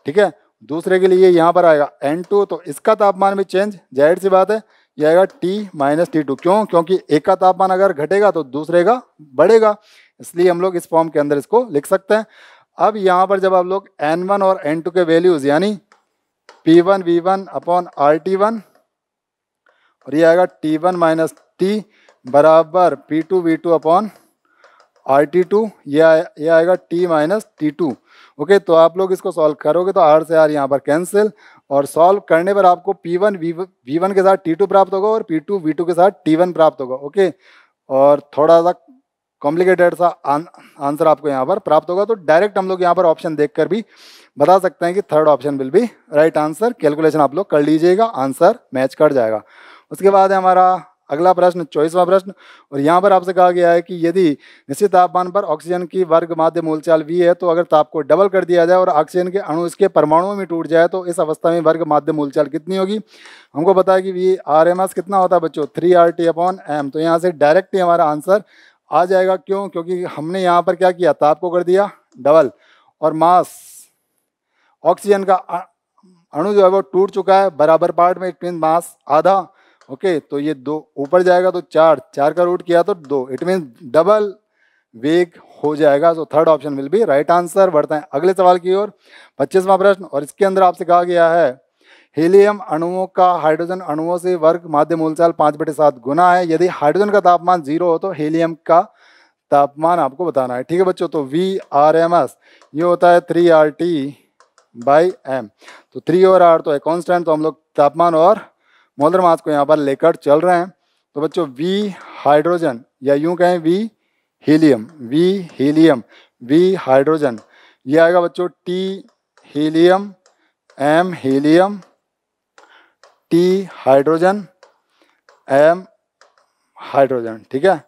ठीक है दूसरे के लिए यहाँ पर आएगा एन टू तो इसका तापमान में चेंज जाहिर सी बात है ये आएगा टी माइनस टी टू क्यों क्योंकि एक का तापमान अगर घटेगा तो दूसरे का बढ़ेगा इसलिए हम लोग इस फॉर्म के अंदर इसको लिख सकते हैं अब यहाँ पर जब आप लोग एन वन और एन टू के वैल्यूज यानी P one V one upon R T one और ये आएगा टी वन माइनस टी बराबर P two V two upon R T two ये ये आएगा T minus T two okay तो आप लोग इसको सॉल्व करोगे तो आर से आर यहाँ पर कैंसिल और सॉल्व करने पर आपको पी वन वी वन के साथ टी टू प्राप्त होगा और पी टू वी टू के साथ टी वन प्राप्त होगा ओके और थोड़ा सा कॉम्प्लिकेटेड सा आन, आंसर आपको यहाँ पर प्राप्त होगा तो डायरेक्ट हम लोग यहाँ पर ऑप्शन कर भी बता सकते हैं कि third option will be right answer calculation आप लोग कर लीजिएगा आंसर मैच कर जाएगा उसके बाद है हमारा अगला प्रश्न चौबीसवा प्रश्न और यहाँ पर आपसे कहा गया है कि यदि निश्चित तापमान पर ऑक्सीजन की वर्ग माध्य मूलचाल वी है तो अगर ताप को डबल कर दिया जाए और ऑक्सीजन के अणु इसके परमाणुओं में टूट जाए तो इस अवस्था में वर्ग माध्य मूलचाल कितनी होगी हमको पता है कि वी आर एम एस कितना होता है बच्चों three R T upon M तो यहाँ से डायरेक्ट ही हमारा आंसर आ जाएगा क्यों क्योंकि हमने यहाँ पर क्या किया ताप को कर दिया डबल और मास ऑक्सीजन का अणु जो है वो टूट चुका है बराबर पार्ट में इट मीन मास आधा ओके तो ये दो ऊपर जाएगा तो चार चार का रूट किया तो दो इट मीन डबल वेग हो जाएगा तो third option will be right answer बढ़ते हैं अगले सवाल की ओर पच्चीसवा प्रश्न और इसके अंदर आपसे कहा गया है हीलियम अणुओं का हाइड्रोजन अणुओं से वर्ग माध्यम उलचाल पाँच बटे सात गुना है यदि हाइड्रोजन का तापमान जीरो हो तो हीलियम का तापमान आपको बताना है ठीक है बच्चों तो वी आर एम एस ये होता है three R T by M तो थ्री और आर तो है कॉन्स्टेंट तो हम लोग तापमान और मोलर मास को यहाँ पर लेकर चल रहे हैं तो बच्चों वी हाइड्रोजन या यूं कहें V helium V helium V hydrogen ये आएगा बच्चों T helium M helium T hydrogen M hydrogen ठीक है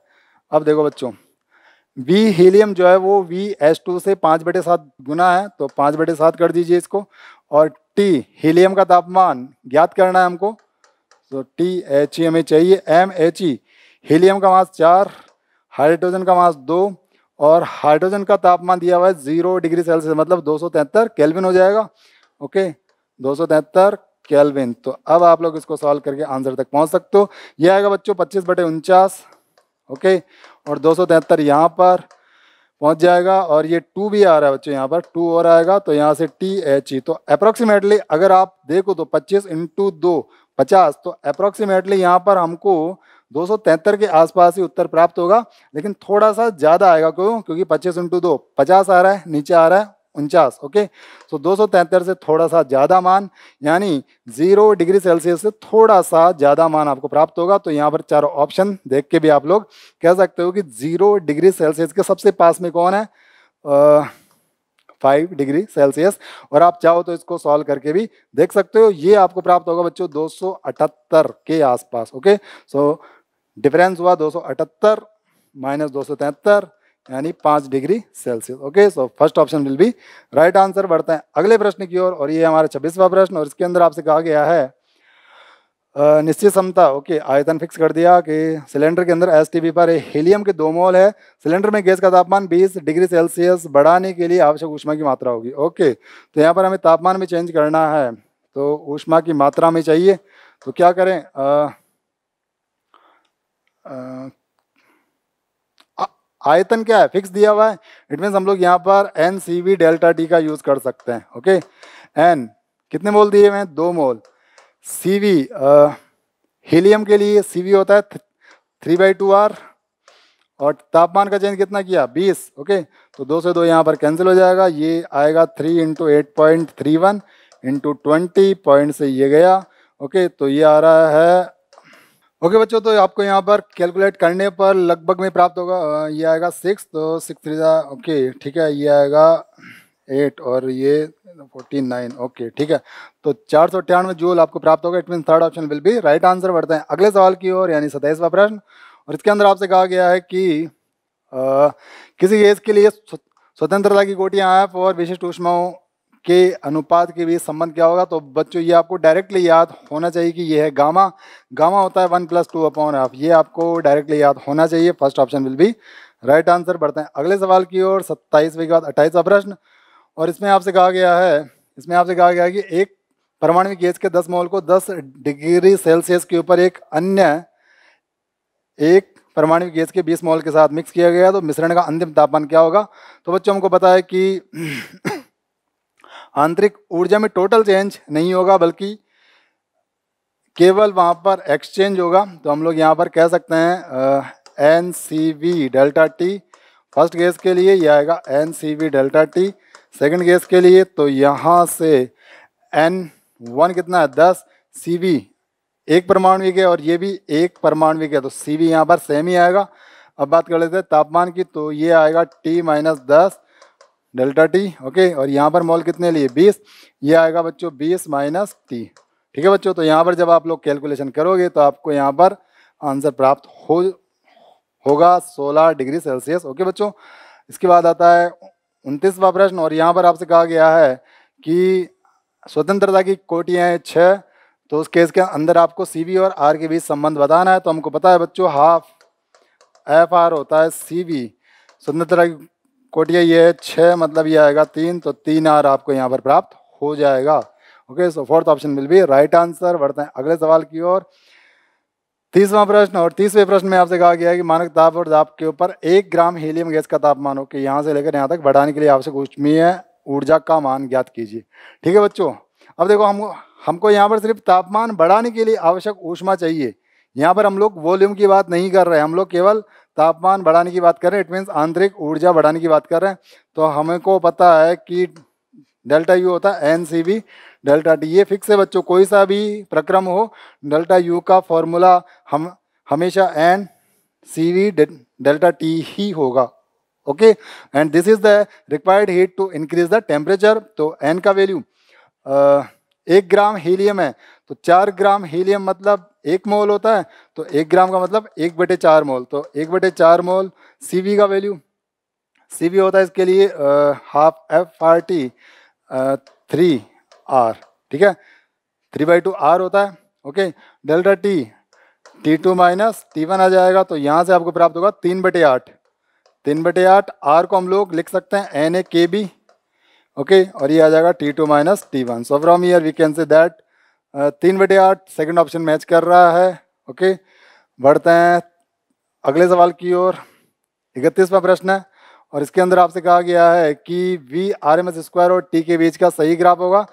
अब देखो बच्चों वी हीलियम जो है वो वी एस टू से पाँच बटे सात गुना है तो पाँच बटे सात कर दीजिए इसको और टी हीलियम का तापमान ज्ञात करना है हमको तो टी एच ई हमें चाहिए एम एच ई हीलियम का मास चार हाइड्रोजन का मास दो और हाइड्रोजन का तापमान दिया हुआ है जीरो डिग्री सेल्सियस मतलब दो सौ तिहत्तर केल्विन हो जाएगा ओके दो सौ तिहत्तर केल्विन तो अब आप लोग इसको सॉल्व करके आंसर तक पहुंच सकते हो ये आएगा बच्चों पच्चीस बटे उनचास ओके और दो सौ तिहत्तर यहाँ पर पहुंच जाएगा और ये टू भी आ रहा है बच्चों यहाँ पर टू और आएगा तो यहाँ से टी एच ई तो अप्रोक्सीमेटली अगर आप देखो तो पच्चीस इंटू दो पचास तो अप्रोक्सीमेटली यहाँ पर हमको दो के आसपास ही उत्तर प्राप्त होगा लेकिन थोड़ा सा ज़्यादा आएगा क्यों क्योंकि पच्चीस इंटू दो पचास आ रहा है नीचे आ रहा है उनचास ओके सो दो से थोड़ा सा ज़्यादा मान यानी जीरो डिग्री सेल्सियस से थोड़ा सा ज़्यादा मान आपको प्राप्त होगा तो यहाँ पर चारों ऑप्शन देख के भी आप लोग कह सकते हो कि जीरो डिग्री सेल्सियस के सबसे पास में कौन है आ, फाइव डिग्री सेल्सियस और आप चाहो तो इसको सॉल्व करके भी देख सकते हो ये आपको प्राप्त होगा बच्चों दो के आसपास ओके सो डिफरेंस हुआ दो माइनस दो यानी पाँच degree Celsius okay so first option will be right answer बढ़ते हैं अगले प्रश्न की ओर और, और ये हमारा छब्बीसवा प्रश्न और इसके अंदर आपसे कहा गया है निश्चित क्षमता ओके आयतन फिक्स कर दिया कि सिलेंडर के अंदर एस टी पर हीलियम के दो मोल है सिलेंडर में गैस का तापमान 20 डिग्री सेल्सियस बढ़ाने के लिए आवश्यक ऊष्मा की मात्रा होगी ओके तो यहाँ पर हमें तापमान में चेंज करना है तो ऊष्मा की मात्रा में चाहिए तो क्या करें आ, आ, आयतन क्या है फिक्स दिया हुआ है इट मीन्स हम लोग यहाँ पर N C V delta T का यूज़ कर सकते हैं ओके एन कितने मोल दिए हुए हैं दो मोल सी वी हीलियम के लिए सी वी होता है थ्री बाई टू आर और तापमान का चेंज कितना किया 20 ओके तो दो से दो यहाँ पर कैंसिल हो जाएगा ये आएगा three into eight point three one into twenty point से ये गया ओके तो ये आ रहा है ओके बच्चों तो आपको यहाँ पर कैलकुलेट करने पर लगभग में प्राप्त होगा ये आएगा सिक्स तो सिक्स थ्री ओके ठीक है ये आएगा एट और ये फोर्टी नाइन ओके ठीक है तो चार सौ अट्ठानवे जूल आपको प्राप्त होगा it mean third option will be right answer बढ़ते हैं अगले सवाल की ओर यानी सताइसवा प्रश्न और इसके अंदर आपसे कहा गया है कि आ, किसी गैस के लिए स्वतंत्रता की कोटियाँ ऐप और विशिष्ट ऊष्माओं के अनुपात के बीच संबंध क्या होगा तो बच्चों ये आपको डायरेक्टली याद होना चाहिए कि ये है गामा गामा होता है one plus two upon F ये आपको डायरेक्टली याद होना चाहिए first option will be right answer बढ़ते हैं अगले सवाल की ओर सत्ताईसवें के बाद अट्ठाईसवा प्रश्न और इसमें आपसे कहा गया है इसमें आपसे कहा गया है कि एक परमाणु गैस के 10 मोल को 10 डिग्री सेल्सियस के ऊपर एक अन्य एक परमाणु गैस के 20 मोल के साथ मिक्स किया गया तो मिश्रण का अंतिम तापमान क्या होगा तो बच्चों हमको पता है कि आंतरिक ऊर्जा में टोटल चेंज नहीं होगा बल्कि केवल वहाँ पर एक्सचेंज होगा तो हम लोग यहाँ पर कह सकते हैं N C V delta T first gas के लिए यह आएगा N C V delta T second case के लिए तो यहाँ से एन वन कितना है दस सी बी एक परमाणविक है और ये भी एक परमाणुविक है तो सी बी यहाँ पर सेम ही आएगा अब बात कर लेते हैं तापमान की तो ये आएगा टी माइनस दस डेल्टा टी ओके और यहाँ पर मॉल कितने लिए बीस ये आएगा बच्चों बीस माइनस टी ठीक है बच्चों तो यहाँ पर जब आप लोग कैलकुलेशन करोगे तो आपको यहाँ पर आंसर प्राप्त हो होगा सोलह डिग्री सेल्सियस ओके बच्चों इसके बाद आता है उनतीसवा प्रश्न और यहाँ पर आपसे कहा गया है कि स्वतंत्रता की कोटियाँ हैं छः तो उस केस के अंदर आपको सी बी और आर के बीच संबंध बताना है तो हमको पता है बच्चों हाफ एफ आर होता है सी बी स्वतंत्रता की कोटियाँ ये है छः मतलब ये आएगा तीन तो तीन आर आपको यहाँ पर प्राप्त हो जाएगा okay so fourth option will be right answer बढ़ते हैं अगले सवाल की ओर तीसवा प्रश्न और तीसवें प्रश्न में आपसे कहा गया है कि मानक ताप और दाप के ऊपर एक ग्राम हीलियम गैस का तापमान हो कि यहाँ से लेकर यहाँ तक बढ़ाने के लिए आवश्यक ऊष्मीय ऊर्जा का मान ज्ञात कीजिए ठीक है बच्चों अब देखो हम हमको यहाँ पर सिर्फ तापमान बढ़ाने के लिए आवश्यक ऊष्मा चाहिए यहाँ पर हम लोग वॉल्यूम की बात नहीं कर रहे हम लोग केवल तापमान बढ़ाने की बात कर रहे हैं इट मीन्स आंतरिक ऊर्जा बढ़ाने की बात कर रहे हैं तो हमें को पता है कि डेल्टा यू होता है N C V delta T ये फिक्स है बच्चों कोई सा भी प्रक्रम हो डेल्टा यू का फॉर्मूला हम हमेशा N C V delta T ही होगा okay and this is the required heat to increase the temperature तो एन का वैल्यू एक ग्राम हीलियम है तो चार ग्राम हीलियम मतलब एक मोल होता है तो एक ग्राम का मतलब एक बटे चार मोल तो एक बटे चार मोल सी का वैल्यू सी होता है इसके लिए half F R T three R ठीक है थ्री बाई टू आर होता है okay delta T T two minus T one आ जाएगा तो यहाँ से आपको प्राप्त होगा तीन बटे आठ तीन बटे आठ आर को हम लोग लिख सकते हैं एन ए के बी ओके और ये आ जाएगा T two minus T one so from here we can say that तीन बटे आठ सेकेंड ऑप्शन मैच कर रहा है ओके बढ़ते हैं अगले सवाल की ओर इकतीसवा प्रश्न है और इसके अंदर आपसे कहा गया है कि V R M S square और टी के बीच का सही ग्राफ होगा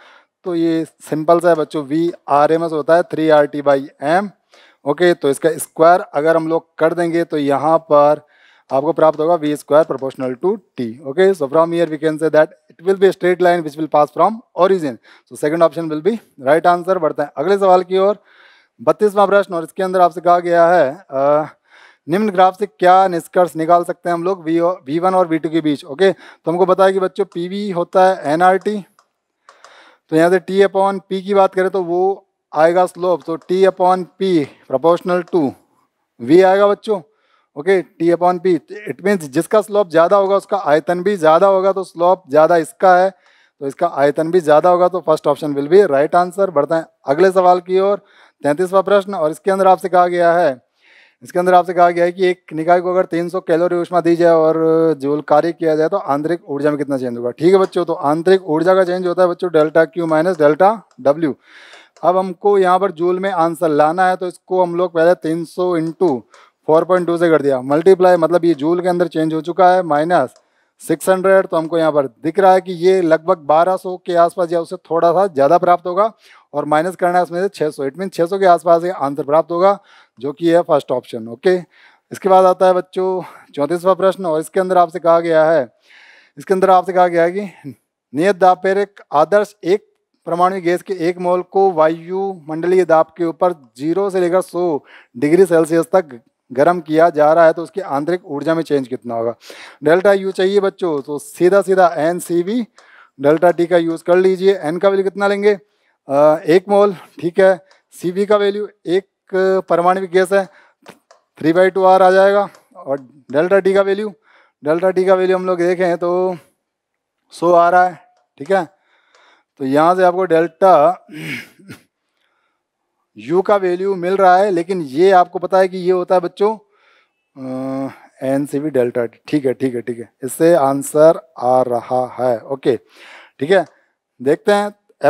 तो ये सिंपल सा है बच्चों वी आर एम एस होता है three R T by M okay तो इसका स्क्वायर अगर हम लोग कर देंगे तो यहाँ पर आपको प्राप्त होगा V square proportional to T okay so from here we can say that it will be straight line which will pass from origin so second option will be right answer बढ़ते हैं अगले सवाल की ओर बत्तीसवां प्रश्न और इसके अंदर आपसे कहा गया है आ, निम्न ग्राफ से क्या निष्कर्ष निकाल सकते हैं हम लोग वी वी वन और वी टू के बीच ओके तो हमको बताया कि बच्चों पी वी होता है एन आर टी तो यहाँ से टी अपॉन पी की बात करें तो वो आएगा स्लोप तो T upon P proportional to V आएगा बच्चों okay T upon P it means जिसका स्लोप ज़्यादा होगा उसका आयतन भी ज़्यादा होगा तो स्लोप ज़्यादा इसका है तो इसका आयतन भी ज़्यादा होगा तो first option will be right answer बढ़ते हैं अगले सवाल की ओर तैंतीसवा प्रश्न और इसके अंदर आपसे कहा गया है इसके अंदर आपसे कहा गया है कि एक निकाय को अगर 300 कैलोरी उष्मा दी जाए और जो कार्य किया जाए तो आंतरिक ऊर्जा में कितना चेंज होगा ठीक है बच्चों तो आंतरिक ऊर्जा का चेंज होता है बच्चों delta Q minus delta W अब हमको यहाँ पर जूल में आंसर लाना है तो इसको हम लोग पहले तीन सौ इंटू फोर पॉइंट टू से कर दिया मल्टीप्लाई मतलब ये जूल के अंदर चेंज हो चुका है माइनस सिक्स हंड्रेड तो हमको यहाँ पर दिख रहा है कि ये लगभग बारह सौ के आसपास या उससे थोड़ा सा ज़्यादा प्राप्त होगा और माइनस करना है इसमें से छः सौ इट मीन छः सौ के आसपास ये आंसर प्राप्त होगा जो कि है फर्स्ट ऑप्शन ओके इसके बाद आता है बच्चों चौंतीसवा प्रश्न और इसके अंदर आपसे कहा गया है इसके अंदर आपसे कहा गया है कि नियत दाब पर एक आदर्श एक परमाणु गैस के एक मोल को वायुमंडलीय दाब के ऊपर जीरो से लेकर सौ डिग्री सेल्सियस तक गर्म किया जा रहा है तो उसकी आंतरिक ऊर्जा में चेंज कितना होगा डेल्टा यू चाहिए बच्चों तो सीधा सीधा N C V delta T का यूज़ कर लीजिए एन का वैल्यू कितना लेंगे आ, एक मोल ठीक है सी वी का वैल्यू एक परमाणविक गैस है थ्री बाई टू आर आ जाएगा और डेल्टा डी का वैल्यू डेल्टा डी का वैल्यू हम लोग देखें तो सो आ रहा है ठीक है तो यहाँ से आपको डेल्टा यू का वैल्यू मिल रहा है लेकिन ये आपको पता है कि ये होता है बच्चों एन सी वी डेल्टा ठीक है ठीक है ठीक है इससे आंसर आ रहा है ओके ठीक है देखते हैं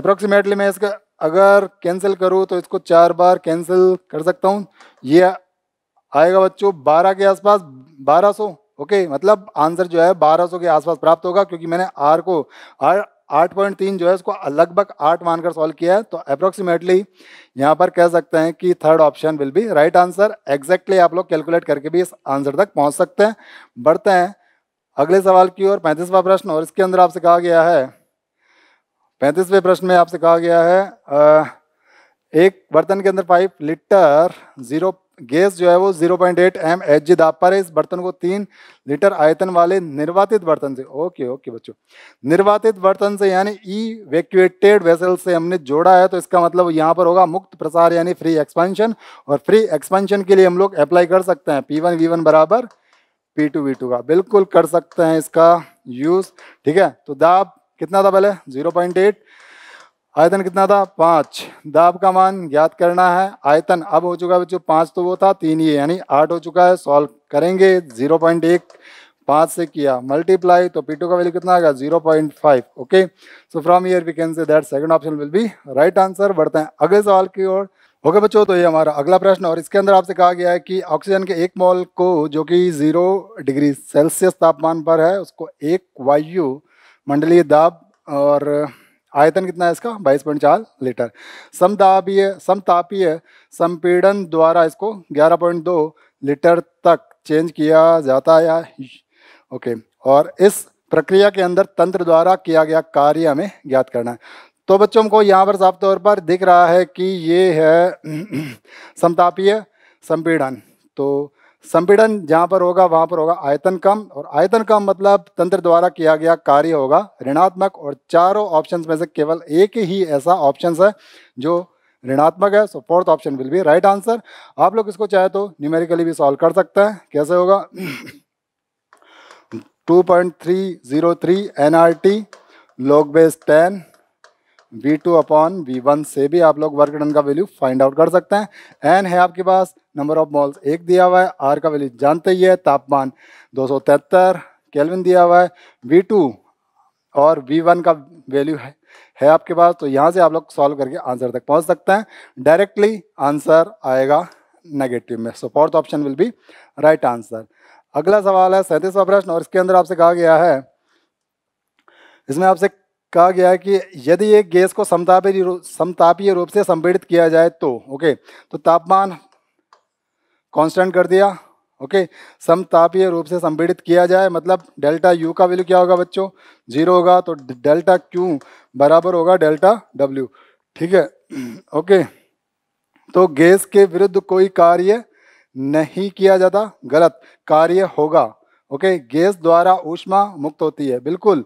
अप्रोक्सीमेटली मैं इसका अगर कैंसिल करूँ तो इसको चार बार कैंसिल कर सकता हूँ ये आएगा बच्चों बारह के आसपास बारह सौ ओके मतलब आंसर जो है बारह सौ के आसपास प्राप्त होगा क्योंकि मैंने आर को आर आठ पॉइंट तीन जो है इसको लगभग आठ मानकर सॉल्व किया है तो अप्रोक्सीमेटली यहाँ पर कह सकते हैं कि third option will be right answer exactly आप लोग कैलकुलेट करके भी इस आंसर तक पहुँच सकते हैं बढ़ते हैं अगले सवाल की ओर पैंतीसवा प्रश्न और इसके अंदर आपसे कहा गया है पैंतीसवें प्रश्न में आपसे कहा गया है आ, एक बर्तन के अंदर फाइव लीटर जीरो गैस जो है वो zero point eight M H G दाप पर है इस बर्तन को तीन लीटर आयतन वाले निर्वातित बर्तन से ओके ओके बच्चों निर्वातित बर्तन से यानी ई वैक्यूएटेड वेसल से हमने जोड़ा है तो इसका मतलब यहाँ पर होगा मुक्त प्रसार यानी फ्री एक्सपेंशन और फ्री एक्सपेंशन के लिए हम लोग अप्लाई कर सकते हैं पी वन वी वन बराबर पी टू वी टू का बिल्कुल कर सकते हैं इसका यूज ठीक है तो दाब कितना था पहले जीरो पॉइंट एट आयतन कितना था पाँच दाब का मान ज्ञात करना है आयतन अब हो चुका है बच्चों पाँच तो वो था तीन ये यानी आठ हो चुका है सॉल्व करेंगे जीरो पॉइंट एक पाँच से किया मल्टीप्लाई तो पीटू का वैल्यू कितना आएगा zero point five okay so from here we can say that second option will be right answer बढ़ते हैं अगले सवाल की ओर ओके okay बच्चों तो ये हमारा अगला प्रश्न और इसके अंदर आपसे कहा गया है कि ऑक्सीजन के एक मॉल को जो कि जीरो डिग्री सेल्सियस तापमान पर है उसको एक वायु मंडलीय दाब और आयतन कितना है इसका बाईस पॉइंट चार लीटर समदाबीय समतापीय संपीड़न द्वारा इसको ग्यारह पॉइंट दो लीटर तक चेंज किया जाता है ओके और इस प्रक्रिया के अंदर तंत्र द्वारा किया गया कार्य हमें ज्ञात करना है तो बच्चों को यहाँ पर साफ तौर पर दिख रहा है कि ये है समतापीय संपीड़न तो संपीड़न जहां पर होगा वहां पर होगा आयतन कम और आयतन कम मतलब तंत्र द्वारा किया गया कार्य होगा ऋणात्मक और चारों ऑप्शंस में से केवल एक ही ऐसा ऑप्शन है जो ऋणात्मक है so fourth option will be right answer आप लोग इसको चाहे तो न्यूमेरिकली भी सॉल्व कर सकते हैं कैसे होगा 2.303 NRT log base 10 V two upon V one से भी आप लोग वर्क डन का वैल्यू फाइंड आउट कर सकते हैं एन है आपके पास नंबर ऑफ मॉल्स एक दिया हुआ है आर का वैल्यू जानते ही है तापमान दो सौ तिहत्तर केल्विन दिया हुआ है वी और वी का वैल्यू है है आपके पास तो यहाँ से आप लोग सॉल्व करके आंसर तक पहुँच सकते हैं डायरेक्टली आंसर आएगा नेगेटिव में so fourth option will be right answer अगला सवाल है सैंतीसवा प्रश्न और इसके अंदर आपसे कहा गया है इसमें आपसे कहा गया है कि यदि एक गैस को समतापी समतापीय रूप से संपीड़ित किया जाए तो ओके तो तापमान कांस्टेंट कर दिया ओके समतापीय रूप से संपीड़ित किया जाए मतलब डेल्टा यू का वैल्यू क्या होगा बच्चों जीरो होगा तो डेल्टा क्यू बराबर होगा डेल्टा डब्ल्यू ठीक है ओके तो गैस के विरुद्ध कोई कार्य नहीं किया जाता गलत कार्य होगा ओके गैस द्वारा ऊष्मा मुक्त होती है बिल्कुल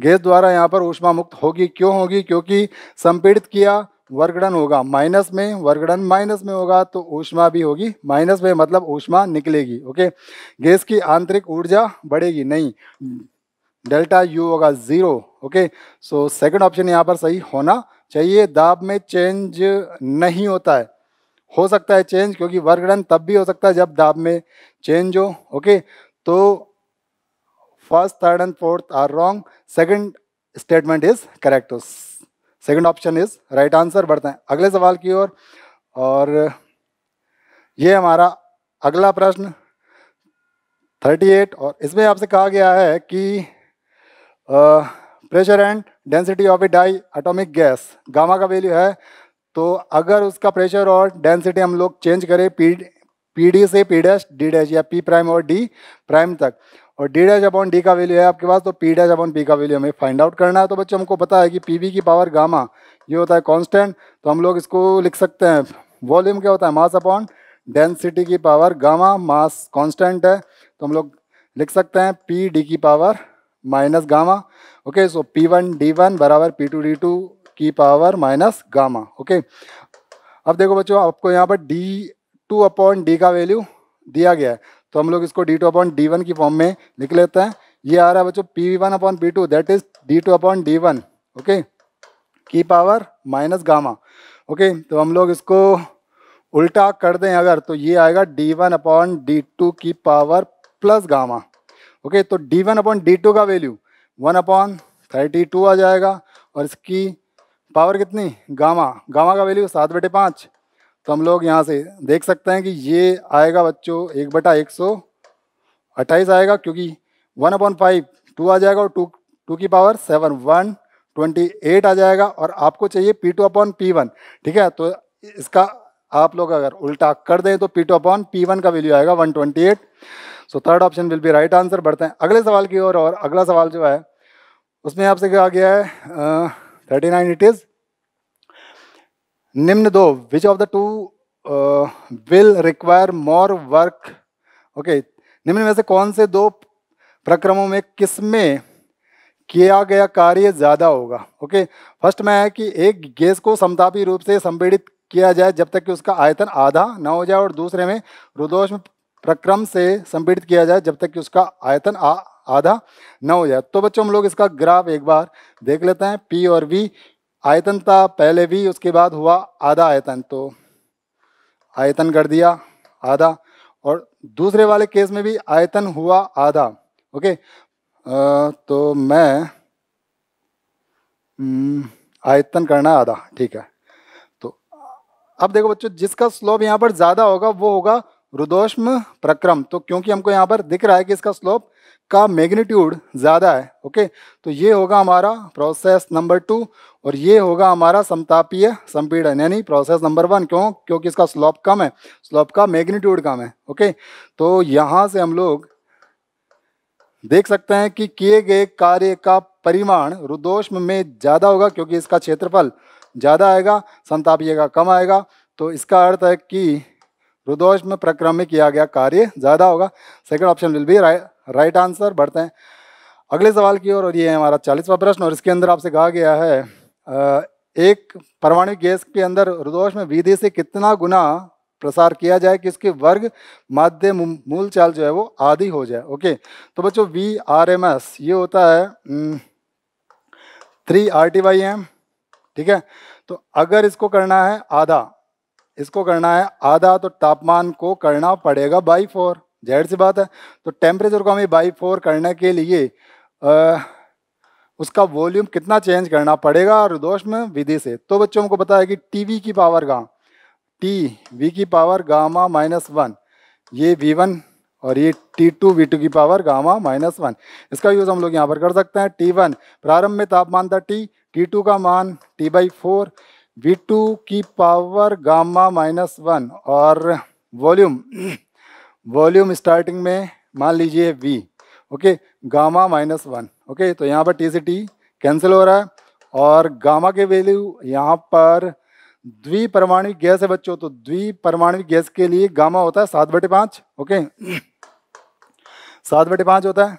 गैस द्वारा यहाँ पर ऊष्मा मुक्त होगी क्यों होगी क्योंकि संपीड़ित किया वर्गड़न होगा माइनस में वर्गड़न माइनस में होगा तो ऊष्मा भी होगी माइनस में मतलब ऊष्मा निकलेगी ओके गैस की आंतरिक ऊर्जा बढ़ेगी नहीं डेल्टा यू होगा zero okay so second option यहाँ पर सही होना चाहिए दाब में चेंज नहीं होता है हो सकता है चेंज क्योंकि वर्गड़न तब भी हो सकता है जब दाब में चेंज हो ओके तो first third and fourth are wrong second statement is correct second option is right answer बढ़ते हैं अगले सवाल की ओर और, और ये हमारा अगला प्रश्न 38 और इसमें आपसे कहा गया है कि pressure and density of a diatomic gas gamma का वैल्यू है तो अगर उसका प्रेशर और डेंसिटी हम लोग चेंज करें पी पी डी से पी डैश डी डैश या पी प्राइम और डी प्राइम तक और डी डैश अपॉन डी का वैल्यू है आपके पास तो पी डैश अपॉन पी का वैल्यू हमें फाइंड आउट करना है तो बच्चों हमको पता है कि पी वी की पावर गामा ये होता है कॉन्स्टेंट तो हम लोग इसको लिख सकते हैं वॉल्यूम क्या होता है मास अपॉन डेंसिटी की पावर गामा मास कॉन्स्टेंट है तो हम लोग लिख सकते हैं पी डी की power minus gamma okay so P one D one बराबर पी टू डी टू की पावर माइनस गामा ओके अब देखो बच्चों आपको यहाँ पर डी टू अपॉन डी का वैल्यू दिया गया है तो हम लोग इसको D two upon D one की फॉर्म में लिख लेते हैं ये आ रहा है बच्चों P one upon P two that is D two upon D one okay की पावर माइनस गामा ओके तो हम लोग इसको उल्टा कर दें अगर तो ये आएगा D one upon D two की पावर प्लस गामा ओके तो D one upon D two का value one upon thirty two आ जाएगा और इसकी पावर कितनी गामा गामा का वैल्यू सात बटे पाँच तो हम लोग यहाँ से देख सकते हैं कि ये आएगा बच्चों एक बटा एक सौ अट्ठाईस आएगा क्योंकि वन अपॉन फाइव टू आ जाएगा और टू टू की power seven one twenty eight आ जाएगा और आपको चाहिए P two upon P one ठीक है तो इसका आप लोग अगर उल्टा कर दें तो P two upon P one का वैल्यू आएगा one twenty eight so third option will be right answer बढ़ते हैं अगले सवाल की ओर और, और अगला सवाल जो है उसमें आपसे क्या आ गया है थर्टी नाइन इट इज़ निम्न दो which of the two will require more work okay निम्न में से कौन से दो प्रक्रमों में किसमें किया गया कार्य ज़्यादा होगा ओके फर्स्ट में है कि एक गैस को समतापी रूप से संपीड़ित किया जाए जब तक कि उसका आयतन आधा ना हो जाए और दूसरे में रुदोष प्रक्रम से संपीड़ित किया जाए जब तक कि उसका आयतन आ, आधा न हो जाए तो बच्चों हम लोग इसका ग्राफ एक बार देख लेते हैं पी और वी आयतन था पहले भी उसके बाद हुआ आधा आयतन तो आयतन कर दिया आधा और दूसरे वाले केस में भी आयतन हुआ आधा ओके आ, तो मैं हम्म, आयतन करना आधा ठीक है तो अब देखो बच्चों जिसका स्लोप यहाँ पर ज़्यादा होगा वो होगा रुदोष्म प्रक्रम तो क्योंकि हमको यहाँ पर दिख रहा है कि इसका स्लोप का मैग्नीट्यूड ज़्यादा है ओके तो ये होगा हमारा प्रोसेस नंबर टू और ये होगा हमारा समतापीय संपीड़न यानी प्रोसेस नंबर वन क्यों क्योंकि इसका स्लोप कम है स्लोप का मैग्नीट्यूड कम है ओके तो यहाँ से हम लोग देख सकते हैं कि किए गए कार्य का परिमाण रुदोष में ज़्यादा होगा क्योंकि इसका क्षेत्रफल ज़्यादा आएगा संतापीय का कम आएगा तो इसका अर्थ है कि रुदोष में प्रक्रम में किया गया कार्य ज़्यादा होगा second option will be right right answer बढ़ते हैं अगले सवाल की ओर और, और ये है हमारा चालीसवा प्रश्न और इसके अंदर आपसे कहा गया है एक परमाणु गैस के अंदर रुदोष में विधि से कितना गुना प्रसार किया जाए कि इसके वर्ग माध्य मूल चाल जो है वो आदि हो जाए ओके तो बच्चों वी आर एम एस ये होता है three R T by M ठीक है तो अगर इसको करना है आधा इसको करना है आधा तो तापमान को करना पड़ेगा बाई फोर जहर सी बात है तो टेम्परेचर को हमें बाई फोर करने के लिए आ, उसका वॉल्यूम कितना चेंज करना पड़ेगा और दोष में विधि से तो बच्चों को पता है कि टी वी की पावर गाँ टी वी की पावर गामा माइनस वन ये वी वन और ये टी टू वी टू की पावर गामा माइनस वन इसका यूज़ हम लोग यहाँ पर कर सकते हैं टी वन प्रारंभ में तापमान था टी टी टू का मान T by four V two की पावर गामा माइनस वन और वॉल्यूम वॉल्यूम स्टार्टिंग में मान लीजिए V okay gamma minus one okay तो यहाँ पर टी से टी कैंसिल हो रहा है और गामा के वैल्यू यहाँ पर द्विपरमाणविक गैस है बच्चों तो परमाणु गैस के लिए गामा होता है सात बटे पाँच ओके सात बटे पाँच होता है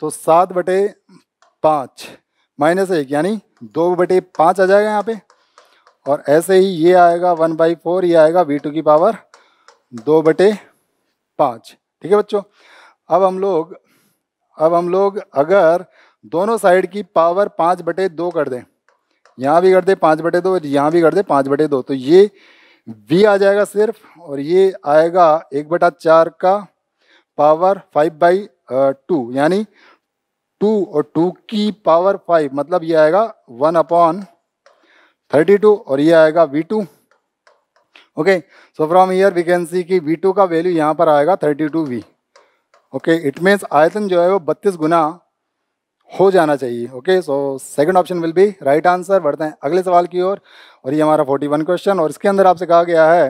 तो सात बटे पाँच माइनस एक यानी दो बटे पाँच आ जाएगा यहाँ पे और ऐसे ही ये आएगा वन बाई फोर ये आएगा वी टू की पावर दो बटे पाँच ठीक है बच्चों अब हम लोग अब हम लोग अगर दोनों साइड की पावर पाँच बटे दो कर दें यहाँ भी कर दे पाँच बटे दो यहाँ भी कर दे पाँच बटे दो तो ये वी आ जाएगा सिर्फ और ये आएगा एक बटा चार का पावर फाइव बाई टू यानी टू और टू की पावर फाइव मतलब ये आएगा वन अपॉन थर्टी टू और ये आएगा V two okay so from here we can see कि वी टू का वैल्यू यहाँ पर आएगा thirty two V okay it means आयतन जो है वो बत्तीस गुना हो जाना चाहिए okay so second option will be right answer बढ़ते हैं अगले सवाल की ओर और, और ये हमारा 41 क्वेश्चन और इसके अंदर आपसे कहा गया है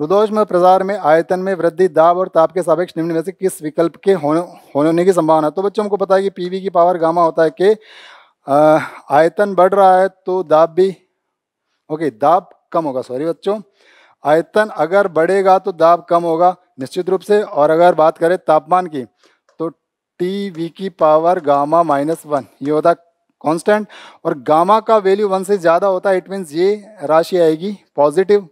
रुदोष में प्रसार में आयतन में वृद्धि दाब और ताप के सापेक्ष निम्न में से किस विकल्प के होने होने की संभावना तो बच्चों हमको पता है कि पी की पावर गामा होता है कि आयतन बढ़ रहा है तो दाब भी ओके दाब कम होगा सॉरी बच्चों आयतन अगर बढ़ेगा तो दाब कम होगा निश्चित रूप से और अगर बात करें तापमान की तो टी वी की पावर गामा माइनस वन ये होता कांस्टेंट और गामा का वैल्यू वन से ज़्यादा होता है इट मीन्स ये राशि आएगी पॉजिटिव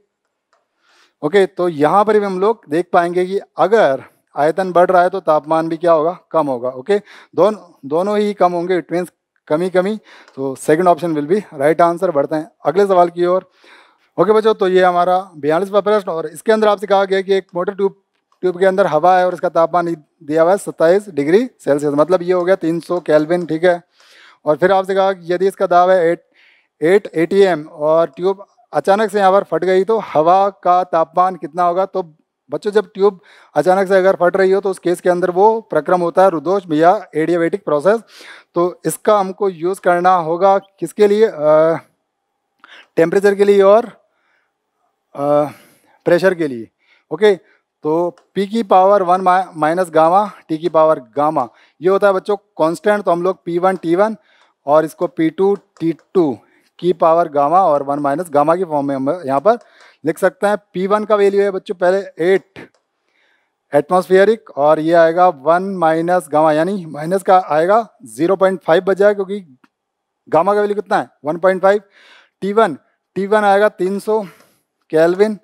ओके तो यहाँ पर भी हम लोग देख पाएंगे कि अगर आयतन बढ़ रहा है तो तापमान भी क्या होगा कम होगा ओके दोन, दोनों दोनों ही कम होंगे इट मीन्स कमी कमी तो second option will be right answer बढ़ते हैं अगले सवाल की ओर ओके बच्चों तो ये हमारा बयालीसवा प्रश्न और इसके अंदर आपसे कहा गया कि एक मोटर ट्यूब ट्यूब के अंदर हवा है और इसका तापमान दिया हुआ है सत्ताईस डिग्री सेल्सियस मतलब ये हो गया तीन सौ कैलविन ठीक है और फिर आपसे कहा कि यदि इसका दाव है eight eight A T M और ट्यूब अचानक से यहाँ पर फट गई तो हवा का तापमान कितना होगा तो बच्चों जब ट्यूब अचानक से अगर फट रही हो तो उस केस के अंदर वो प्रक्रम होता है रुदोष या एडियाबेटिक प्रोसेस तो इसका हमको यूज़ करना होगा किसके लिए टेम्परेचर के लिए और प्रेशर के लिए ओके तो पी की power one minus gamma T की पावर गामा ये होता है बच्चों कांस्टेंट तो हम लोग पी वन टी वन और इसको पी टू टी टू की पावर गामा और वन माइनस गामा की फॉर्म में हम यहाँ पर लिख सकते हैं पी वन का वैल्यू है बच्चों पहले एट एटमॉस्फेयरिक और ये आएगा वन माइनस गामा यानी माइनस का आएगा जीरो पॉइंट फाइव बच जाएगा क्योंकि गामा का वैल्यू कितना है one point five T one T one आएगा तीन सौ केल्विन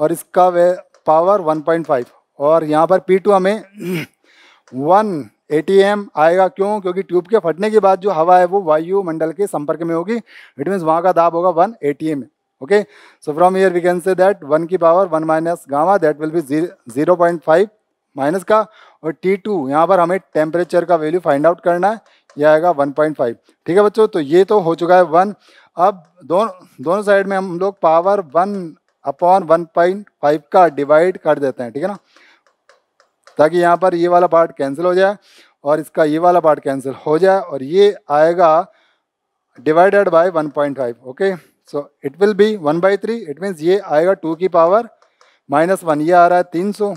और इसका वे पावर 1.5 और यहाँ पर P2 हमें 1 ATM आएगा क्यों क्योंकि ट्यूब के फटने के बाद जो हवा है वो वायुमंडल के संपर्क में होगी इट मीन्स वहाँ का दाब होगा one ATM okay so from here we can say that one की power one minus gamma that will be zero point five minus का और टी टू यहाँ पर हमें टेम्परेचर का वैल्यू फाइंड आउट करना है यह आएगा वन पॉइंट फाइव ठीक है बच्चों तो ये तो हो चुका है वन अब दोनों दोनों साइड में हम लोग power one upon one point five का डिवाइड कर देते हैं ठीक है ना ताकि यहाँ पर ये वाला पार्ट कैंसिल हो जाए और इसका ये वाला पार्ट कैंसिल हो जाए और ये आएगा divided by 1.5 okay so it will be 1 by three it means ये आएगा टू की पावर माइनस वन ये आ रहा है 300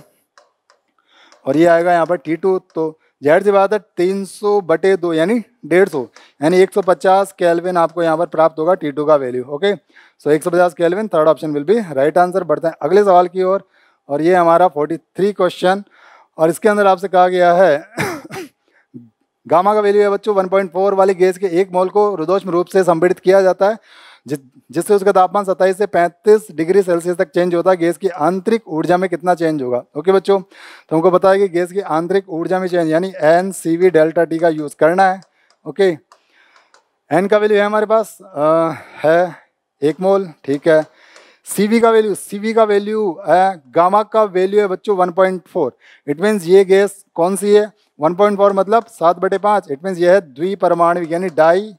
और ये आएगा यहाँ पर टी टू तो जहर सी बात है तीन सौ बटे दो यानी डेढ़ सौ यानी एक सौ पचास कैलविन आपको यहाँ पर प्राप्त होगा टी टू का वैल्यू ओके सो एक सौ पचास kelvin third option will be right answer बढ़ते हैं अगले सवाल की ओर और, ये हमारा फोर्टी थ्री क्वेश्चन और इसके अंदर आपसे कहा गया है गामा का वैल्यू है बच्चों 1.4 वाली गैस के एक मोल को रुदोष्म रूप से संपीड़ित किया जाता है जिससे उसका तापमान सत्ताईस से पैंतीस डिग्री सेल्सियस तक चेंज होता है गैस की आंतरिक ऊर्जा में कितना चेंज होगा ओके बच्चों तो हमको बताया कि गैस की आंतरिक ऊर्जा में चेंज यानी N C V delta T का यूज़ करना है ओके एन का वैल्यू है हमारे पास आ, है एक मोल ठीक है सी वी का वैल्यू सी वी का वैल्यू है गामा का वैल्यू है बच्चों फोर इट मीन्स ये गैस कौन सी है 1.4 मतलब सात बटे पाँच इट मीन्स ये है परमाणु यानी डाई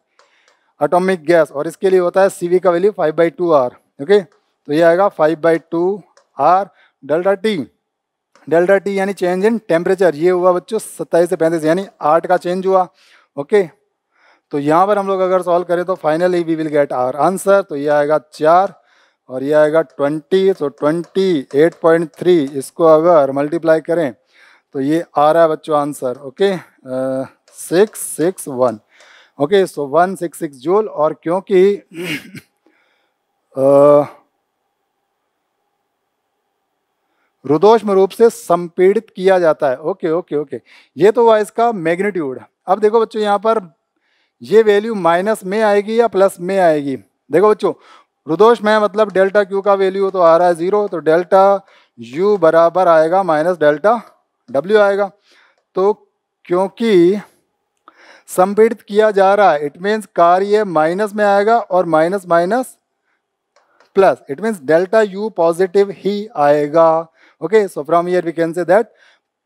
एटॉमिक गैस और इसके लिए होता है सी का value five by two R okay तो ये आएगा five by two R delta T delta T यानी चेंज इन टेम्परेचर ये हुआ बच्चों सत्ताईस से पैंतीस यानी आठ का चेंज हुआ ओके तो यहाँ पर हम लोग अगर सॉल्व करें तो finally we will get our answer तो ये आएगा चार और ये आएगा ट्वेंटी तो ट्वेंटी एट पॉइंट थ्री इसको अगर मल्टीप्लाई करें तो ये आ रहा है बच्चों answer okay six six one okay so one six six joule और क्योंकि रुदोष्म रूप से संपीड़ित किया जाता है ओके ओके ओके ये तो हुआ इसका मैग्नीट्यूड अब देखो बच्चों यहाँ पर ये वैल्यू माइनस में आएगी या प्लस में आएगी देखो बच्चों रुदोष में मतलब डेल्टा क्यू का वैल्यू तो आ रहा है जीरो तो डेल्टा यू बराबर आएगा माइनस डेल्टा डब्ल्यू आएगा तो क्योंकि संपीड़ित किया जा रहा है इट मीन्स कार्य माइनस में आएगा और minus minus plus it means delta U positive ही आएगा okay so from here we can say that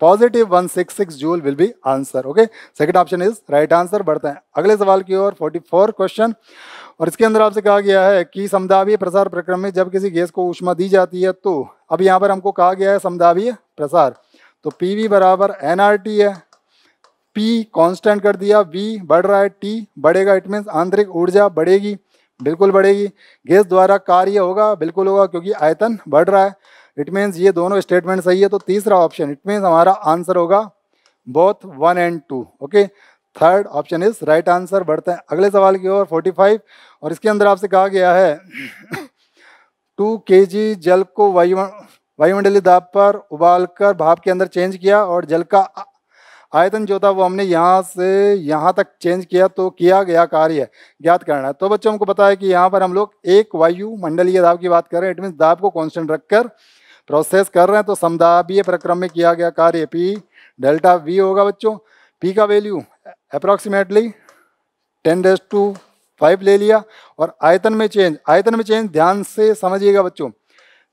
positive 166 joule will be answer okay second option is right answer बढ़ते हैं अगले सवाल की ओर 44 क्वेश्चन और इसके अंदर आपसे कहा गया है कि समदावीय प्रसार प्रक्रम में जब किसी गैस को ऊष्मा दी जाती है तो अब यहाँ पर हमको कहा गया है समदावीय प्रसार तो पी वी बराबर एन आर टी है पी कांस्टेंट कर दिया वी बढ़ रहा है टी बढ़ेगा इट मीन्स आंतरिक ऊर्जा बढ़ेगी बिल्कुल बढ़ेगी गैस द्वारा कार्य होगा बिल्कुल होगा क्योंकि आयतन बढ़ रहा है इट मीन्स ये दोनों स्टेटमेंट सही है तो तीसरा ऑप्शन इट मीन्स हमारा आंसर होगा both one and two okay third option is right answer बढ़ते हैं अगले सवाल की ओर 45 और इसके अंदर आपसे कहा गया है टू के जी जल को वायुमंडलीय दाब पर उबालकर भाप के अंदर चेंज किया और जल का आयतन जो था वो हमने यहाँ से यहाँ तक चेंज किया तो किया गया कार्य ज्ञात करना है तो बच्चों हमको पता है कि यहाँ पर हम लोग एक वायु मंडलीय दाब की बात कर रहे हैं इट मीन्स दाब को कॉन्स्टेंट रखकर प्रोसेस कर रहे हैं तो समदाबीय प्रक्रम में किया गया कार्य पी डेल्टा वी होगा बच्चों पी का value approximately ten raise to five ले लिया और आयतन में चेंज आयतन में चेंज ध्यान से समझिएगा बच्चों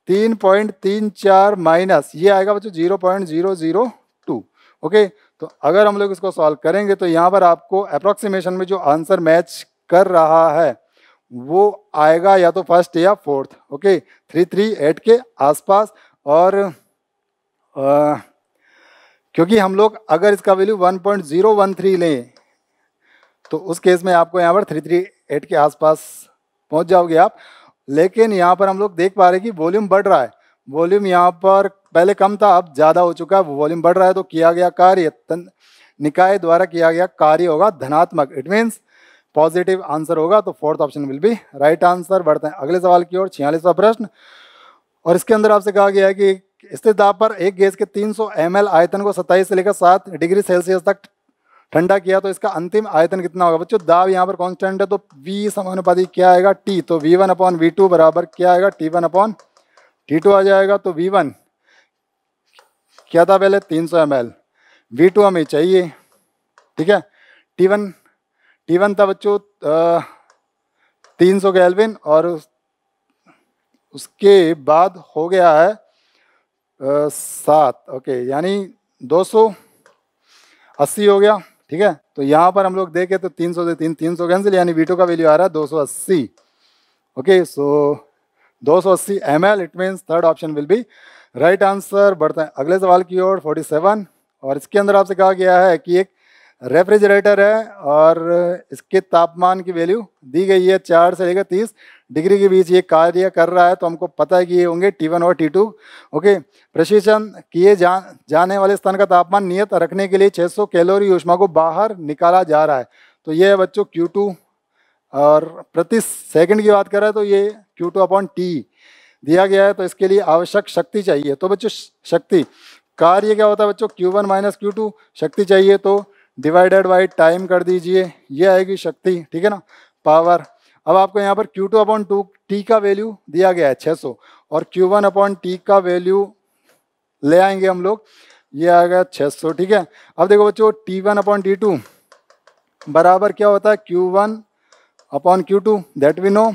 तीन पॉइंट तीन चार माइनस ये आएगा बच्चों zero point zero zero two okay तो अगर हम लोग इसको सॉल्व करेंगे तो यहाँ पर आपको अप्रोक्सीमेशन में जो आंसर मैच कर रहा है वो आएगा या तो फर्स्ट या fourth okay three three eight के आसपास और आ, क्योंकि हम लोग अगर इसका वैल्यू 1.013 लें तो उस केस में आपको यहाँ पर थ्री थ्री एट के आसपास पहुँच जाओगे आप लेकिन यहाँ पर हम लोग देख पा रहे कि वॉल्यूम बढ़ रहा है वॉल्यूम यहाँ पर पहले कम था अब ज्यादा हो चुका है वॉल्यूम बढ़ रहा है तो किया गया कार्य निकाय द्वारा किया गया कार्य होगा धनात्मक इट मीन्स पॉजिटिव आंसर होगा तो fourth option will be right answer बढ़ते हैं अगले सवाल की ओर छियालीसवा प्रश्न और इसके अंदर आपसे कहा गया है कि स्थित दाब पर एक गैस के 300 सौ आयतन को 27 से लेकर 7 डिग्री सेल्सियस तक ठंडा किया तो इसका अंतिम आयतन कितना होगा बच्चों दाब यहाँ पर कांस्टेंट है तो V समानुपाती क्या आएगा T तो V1 वन अपॉन वी बराबर क्या आएगा T1 वन अपॉन टी आ जाएगा तो वी वन क्या था पहले 300 सौ एम एल वी टू हमें चाहिए ठीक है टी वन टी वन था बच्चों तीन सौ गैलविन और उस, उसके बाद हो गया है सात ओके यानी दो सौ अस्सी हो गया ठीक है तो यहाँ पर हम लोग देखें तो तीन सौ से तीन तीन सौ कैंसिल यानी वीटो का वैल्यू आ रहा है दो सौ अस्सी ओके सो दो सौ अस्सी M L it means third option will be right answer बढ़ते हैं अगले सवाल की ओर 47 और इसके अंदर आपसे कहा गया है कि एक रेफ्रिजरेटर है और इसके तापमान की वैल्यू दी गई है चार से लेकर तीस डिग्री के बीच ये कार्य कर रहा है तो हमको पता है कि ये होंगे टी वन और टी टू ओके प्रशिक्षण किए जा जाने वाले स्थान का तापमान नियत रखने के लिए 600 कैलोरी ऊष्मा को बाहर निकाला जा रहा है तो ये है बच्चों क्यू टू और प्रति सेकंड की बात कर रहा है तो ये क्यू टू अपॉन टी दिया गया है तो इसके लिए आवश्यक शक्ति चाहिए तो बच्चों शक्ति कार्य क्या होता है बच्चों Q one minus Q two शक्ति चाहिए तो डिवाइडेड बाई टाइम कर दीजिए ये आएगी शक्ति ठीक है ना पावर अब आपको यहाँ पर Q two upon two T का वैल्यू दिया गया है सौ और क्यू वन अपॉन टी का वैल्यू ले आएंगे हम लोग ये आ गया सौ ठीक है अब देखो बच्चों T one upon T two बराबर क्या होता है Q one upon Q two that we know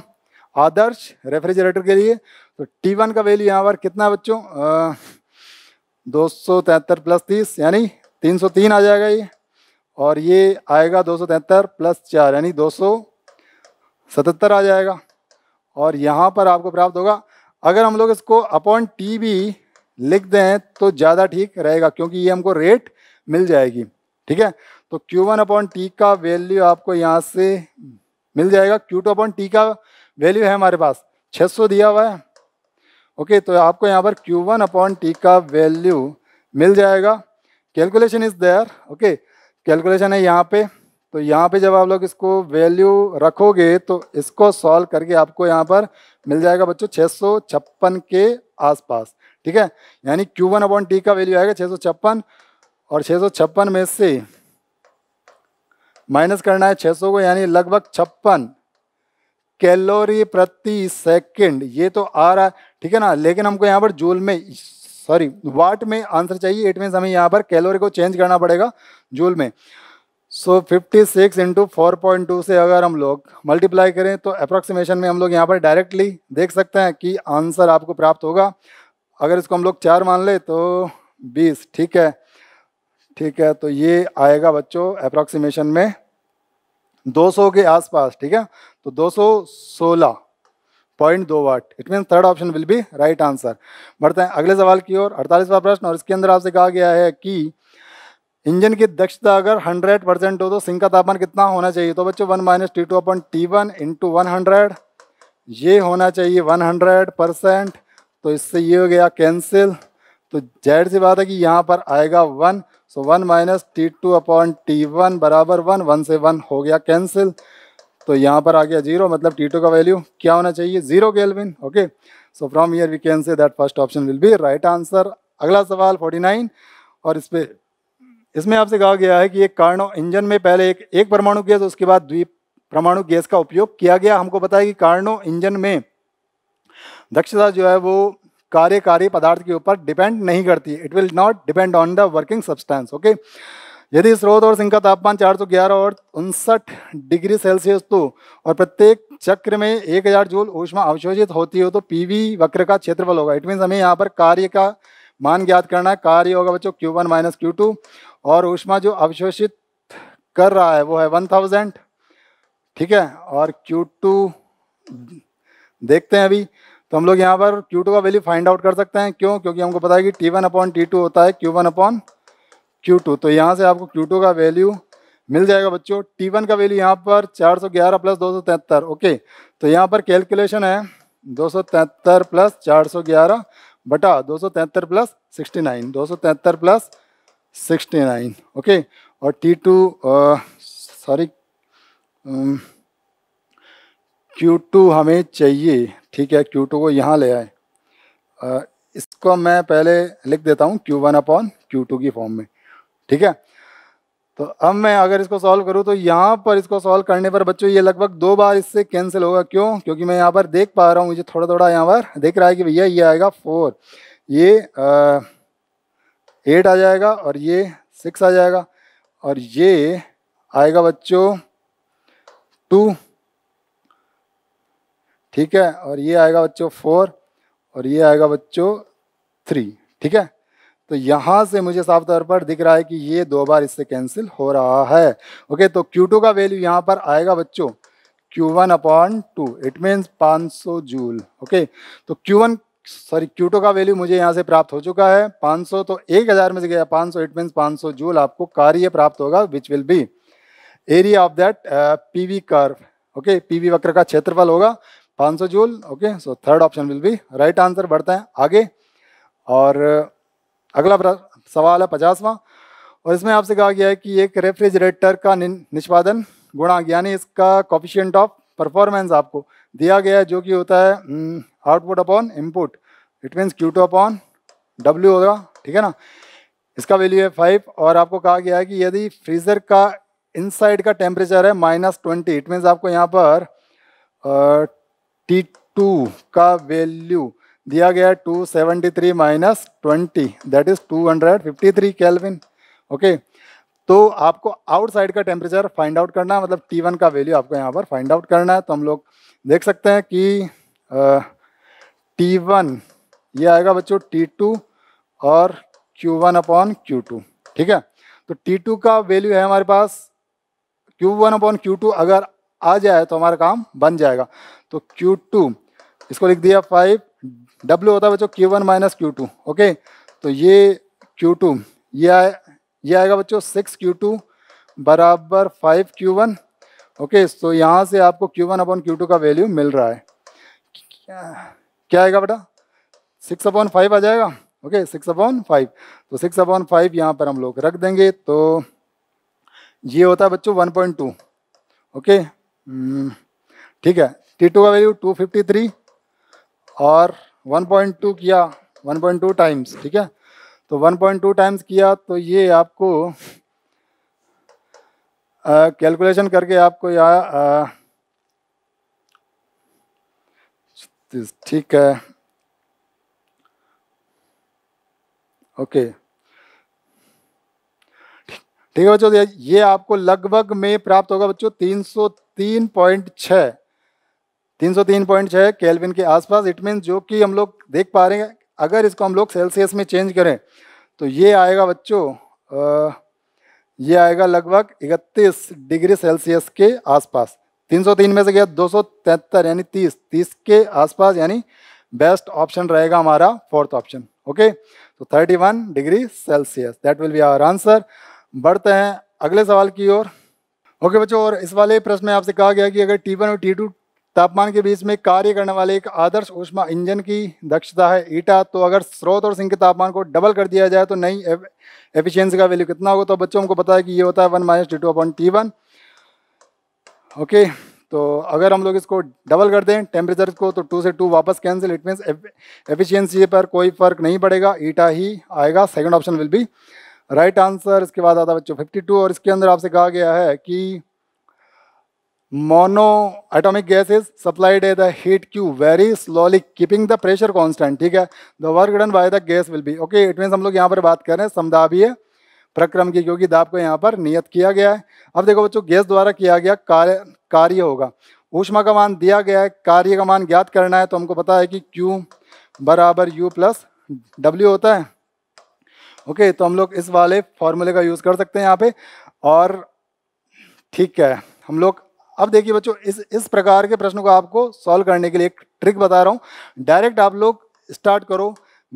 आदर्श रेफ्रिजरेटर के लिए तो टी वन का वैल्यू यहाँ पर कितना बच्चों दो सौ तिहत्तर प्लस तीस यानी तीन सौ तीन आ जाएगा ये और ये आएगा दो सौ तिहत्तर प्लस चार यानी दो सौ सतहत्तर आ जाएगा और यहाँ पर आपको प्राप्त होगा अगर हम लोग इसको अपॉन टी भी लिख दें तो ज़्यादा ठीक रहेगा क्योंकि ये हमको रेट मिल जाएगी ठीक है तो Q1 वन अपॉन टी का वैल्यू आपको यहाँ से मिल जाएगा Q2 टू अपॉन टी का वैल्यू है हमारे पास 600 दिया हुआ है ओके तो आपको यहाँ पर क्यू वन अपॉन टी का वैल्यू मिल जाएगा calculation is there okay calculation है यहाँ पे तो यहाँ पे जब आप लोग इसको वैल्यू रखोगे तो इसको सॉल्व करके आपको यहाँ पर मिल जाएगा बच्चों छः के आसपास ठीक है यानी क्यू वन अपॉन टी का वैल्यू आएगा छः और छः में से माइनस करना है 600 को यानी लगभग छप्पन कैलोरी प्रति सेकंड ये तो आ रहा है ठीक है ना लेकिन हमको यहाँ पर जूल में सॉरी वाट में आंसर चाहिए इट मीन्स हमें यहाँ पर कैलोरी को चेंज करना पड़ेगा जूल में so fifty six into four point two से अगर हम लोग मल्टीप्लाई करें तो अप्रोक्सीमेशन में हम लोग यहाँ पर डायरेक्टली देख सकते हैं कि आंसर आपको प्राप्त होगा अगर इसको हम लोग चार मान ले तो बीस ठीक है ठीक है तो ये आएगा बच्चों अप्रोक्सीमेशन में 200 के आसपास ठीक है तो 216 पॉइंट दो watt it mean third option will be right answer बढ़ते हैं अगले सवाल की ओर अड़तालीसवा प्रश्न और इसके अंदर आपसे कहा गया है कि इंजन की दक्षता अगर 100 परसेंट हो तो सिंक का तापमान कितना होना चाहिए तो बच्चों one minus T two upon T one into one hundred ये होना चाहिए वन हंड्रेड परसेंट तो इससे ये हो गया कैंसिल तो जैड सी बात है कि यहाँ पर आएगा one so one minus T two upon T one बराबर वन वन से वन हो गया कैंसिल तो यहाँ पर आ गया जीरो मतलब टी टू का वैल्यू क्या होना चाहिए zero kelvin okay so from here we can say that first option will be right answer अगला सवाल फोर्टी नाइन और इस पर इसमें आपसे कहा गया है कि एक कार्नो इंजन में पहले एक एक परमाणु गैस उसके बाद द्वीप परमाणु गैस का उपयोग किया गया हमको बताया कि कार्नो इंजन में दक्षता जो है वो कार्यकारी पदार्थ के ऊपर डिपेंड नहीं करती it will not depend on the working substance okay यदि स्रोत और सिंह का तापमान चार सौ ग्यारह और उनसठ डिग्री सेल्सियस तो और प्रत्येक चक्र में एक हजार जूल ऊष्मा अवशोषित होती हो तो पीवी वक्र का क्षेत्रफल होगा इट मीन्स हमें यहाँ पर कार्य का मान ज्ञात करना है कार्य होगा बच्चों Q one minus Q two और ऊष्मा जो अवशोषित कर रहा है वो है वन थाउजेंड ठीक है और क्यू टू देखते हैं अभी तो हम लोग यहाँ पर क्यू टू का वैल्यू फाइंड आउट कर सकते हैं क्यों क्योंकि हमको पता है कि T one upon T two होता है क्यू वन अपॉन Q2 तो यहाँ से आपको Q2 का वैल्यू मिल जाएगा बच्चों T1 का वैल्यू यहाँ पर 411 प्लस दो ओके तो यहाँ पर कैलकुलेशन है दो प्लस ग्यारह बटा 273 प्लस सौ तिहत्तर प्लस 69 ओके और T2 सॉरी Q2 हमें चाहिए ठीक है Q2 को यहाँ ले आए इसको मैं पहले लिख देता हूँ Q1 वन अपॉन क्यू की फॉर्म में ठीक है तो अब मैं अगर इसको सॉल्व करूँ तो यहाँ पर इसको सॉल्व करने पर बच्चों ये लगभग दो बार इससे कैंसिल होगा क्यों क्योंकि मैं यहाँ पर देख पा रहा हूँ मुझे थोड़ा थोड़ा यहाँ पर देख रहा है कि भैया ये आएगा फोर ये एट आ जाएगा और ये सिक्स आ जाएगा और ये आएगा बच्चों टू ठीक है और ये आएगा बच्चों फोर और ये आएगा बच्चों थ्री ठीक है तो यहाँ से मुझे साफ तौर पर दिख रहा है कि ये दो बार इससे कैंसिल हो रहा है ओके तो Q2 का वैल्यू यहाँ पर आएगा बच्चों Q1 one upon two it means पाँच जूल ओके तो Q1 सॉरी Q2 का वैल्यू मुझे यहाँ से प्राप्त हो चुका है 500 तो 1000 में से गया 500 सौ इट मीन्स पाँच जूल आपको कार्य प्राप्त होगा which will be area of that P V okay P वक्र का क्षेत्रफल होगा 500 joule okay so third option will be right answer बढ़ते हैं आगे और अगला सवाल है पचासवा और इसमें आपसे कहा गया है कि एक रेफ्रिजरेटर का निष्पादन गुणा यानी इसका कॉफिशियंट ऑफ परफॉर्मेंस आपको दिया गया है जो कि होता है output upon input it means Q two upon W होगा ठीक है ना इसका वैल्यू है फाइव और आपको कहा गया है कि यदि फ्रीज़र का इनसाइड का टेम्परेचर है माइनस ट्वेंटी इट मीन्स आपको यहाँ पर टी टू का वैल्यू दिया गया है 273 seventy three minus twenty that is two hundred three kelvin okay तो आपको आउटसाइड का टेम्परेचर फाइंड आउट करना है मतलब T1 का वैल्यू आपको यहाँ पर फाइंड आउट करना है तो हम लोग देख सकते हैं कि आ, T1 ये आएगा बच्चों T2 और Q1 अपॉन टू ठीक है तो T2 का वैल्यू है हमारे पास Q1 अपॉन टू अगर आ जाए तो हमारा काम बन जाएगा तो Q2 इसको लिख दिया फाइव डब्ल्यू होता है बच्चों Q one minus Q two okay तो ये क्यू टू ये आए ये आएगा बच्चों सिक्स क्यू टू बराबर फाइव क्यू वन ओके तो यहाँ से आपको Q one upon Q two का वैल्यू मिल रहा है क्या आएगा बेटा सिक्स अपॉन फाइव आ जाएगा ओके सिक्स अपॉन फाइव तो सिक्स अपॉन फाइव यहाँ पर हम लोग रख देंगे तो ये होता है बच्चों वन पॉइंट टू ओके ठीक है टी टू का वैल्यू टू फिफ्टी थ्री और 1.2 किया 1.2 टाइम्स ठीक है तो 1.2 टाइम्स किया तो ये आपको कैलकुलेशन करके आपको या ठीक है ओके ठीक है बच्चों ये आपको लगभग में प्राप्त होगा बच्चों तीन सौ तीन पॉइंट छः तीन सौ तीन पॉइंट छः केल्विन के आसपास इट मीन जो कि हम लोग देख पा रहे हैं अगर इसको हम लोग सेल्सियस में चेंज करें तो ये आएगा बच्चों ये आएगा लगभग इकतीस डिग्री सेल्सियस के आसपास 303 में से गया दो यानी 30 30 के आसपास यानी बेस्ट ऑप्शन रहेगा हमारा फोर्थ ऑप्शन ओके तो 31 degree Celsius that will be our answer बढ़ते हैं अगले सवाल की ओर ओके okay, बच्चों और इस वाले प्रश्न में आपसे कहा गया कि अगर T1 और T2 तापमान के बीच में कार्य करने वाले एक आदर्श ऊष्मा इंजन की दक्षता है ईटा तो अगर स्रोत और सिंह के तापमान को डबल कर दिया जाए तो नई एफिशिएंसी का वैल्यू कितना होगा तो बच्चों हमको पता है कि ये होता है one minus T two upon T one okay तो अगर हम लोग इसको डबल कर दें टेम्परेचर को तो टू से टू वापस कैंसिल इट मीन्स एफिशियंसी पर कोई फर्क नहीं पड़ेगा ईटा ही आएगा second option will be right answer इसके बाद आता है बच्चों टू और इसके अंदर आपसे कहा गया है कि mono monoatomic gas is supplied a the heat Q very slowly keeping the pressure constant ठीक है the work done by the gas will be okay it means हम लोग यहाँ पर बात कर रहे हैं समदाबीय प्रक्रम की क्योंकि दाब को यहाँ पर नियत किया गया है अब देखो बच्चों गैस द्वारा किया गया कार्य कार्य होगा ऊष्मा का मान दिया गया है कार्य का मान ज्ञात करना है तो हमको पता है कि क्यू बराबर यू प्लस डब्ल्यू होता है ओके तो हम लोग इस वाले फॉर्मूले का यूज़ कर सकते हैं यहाँ पे और ठीक है हम लोग अब देखिए बच्चों इस इस प्रकार के प्रश्नों को आपको सॉल्व करने के लिए एक ट्रिक बता रहा हूँ डायरेक्ट आप लोग स्टार्ट करो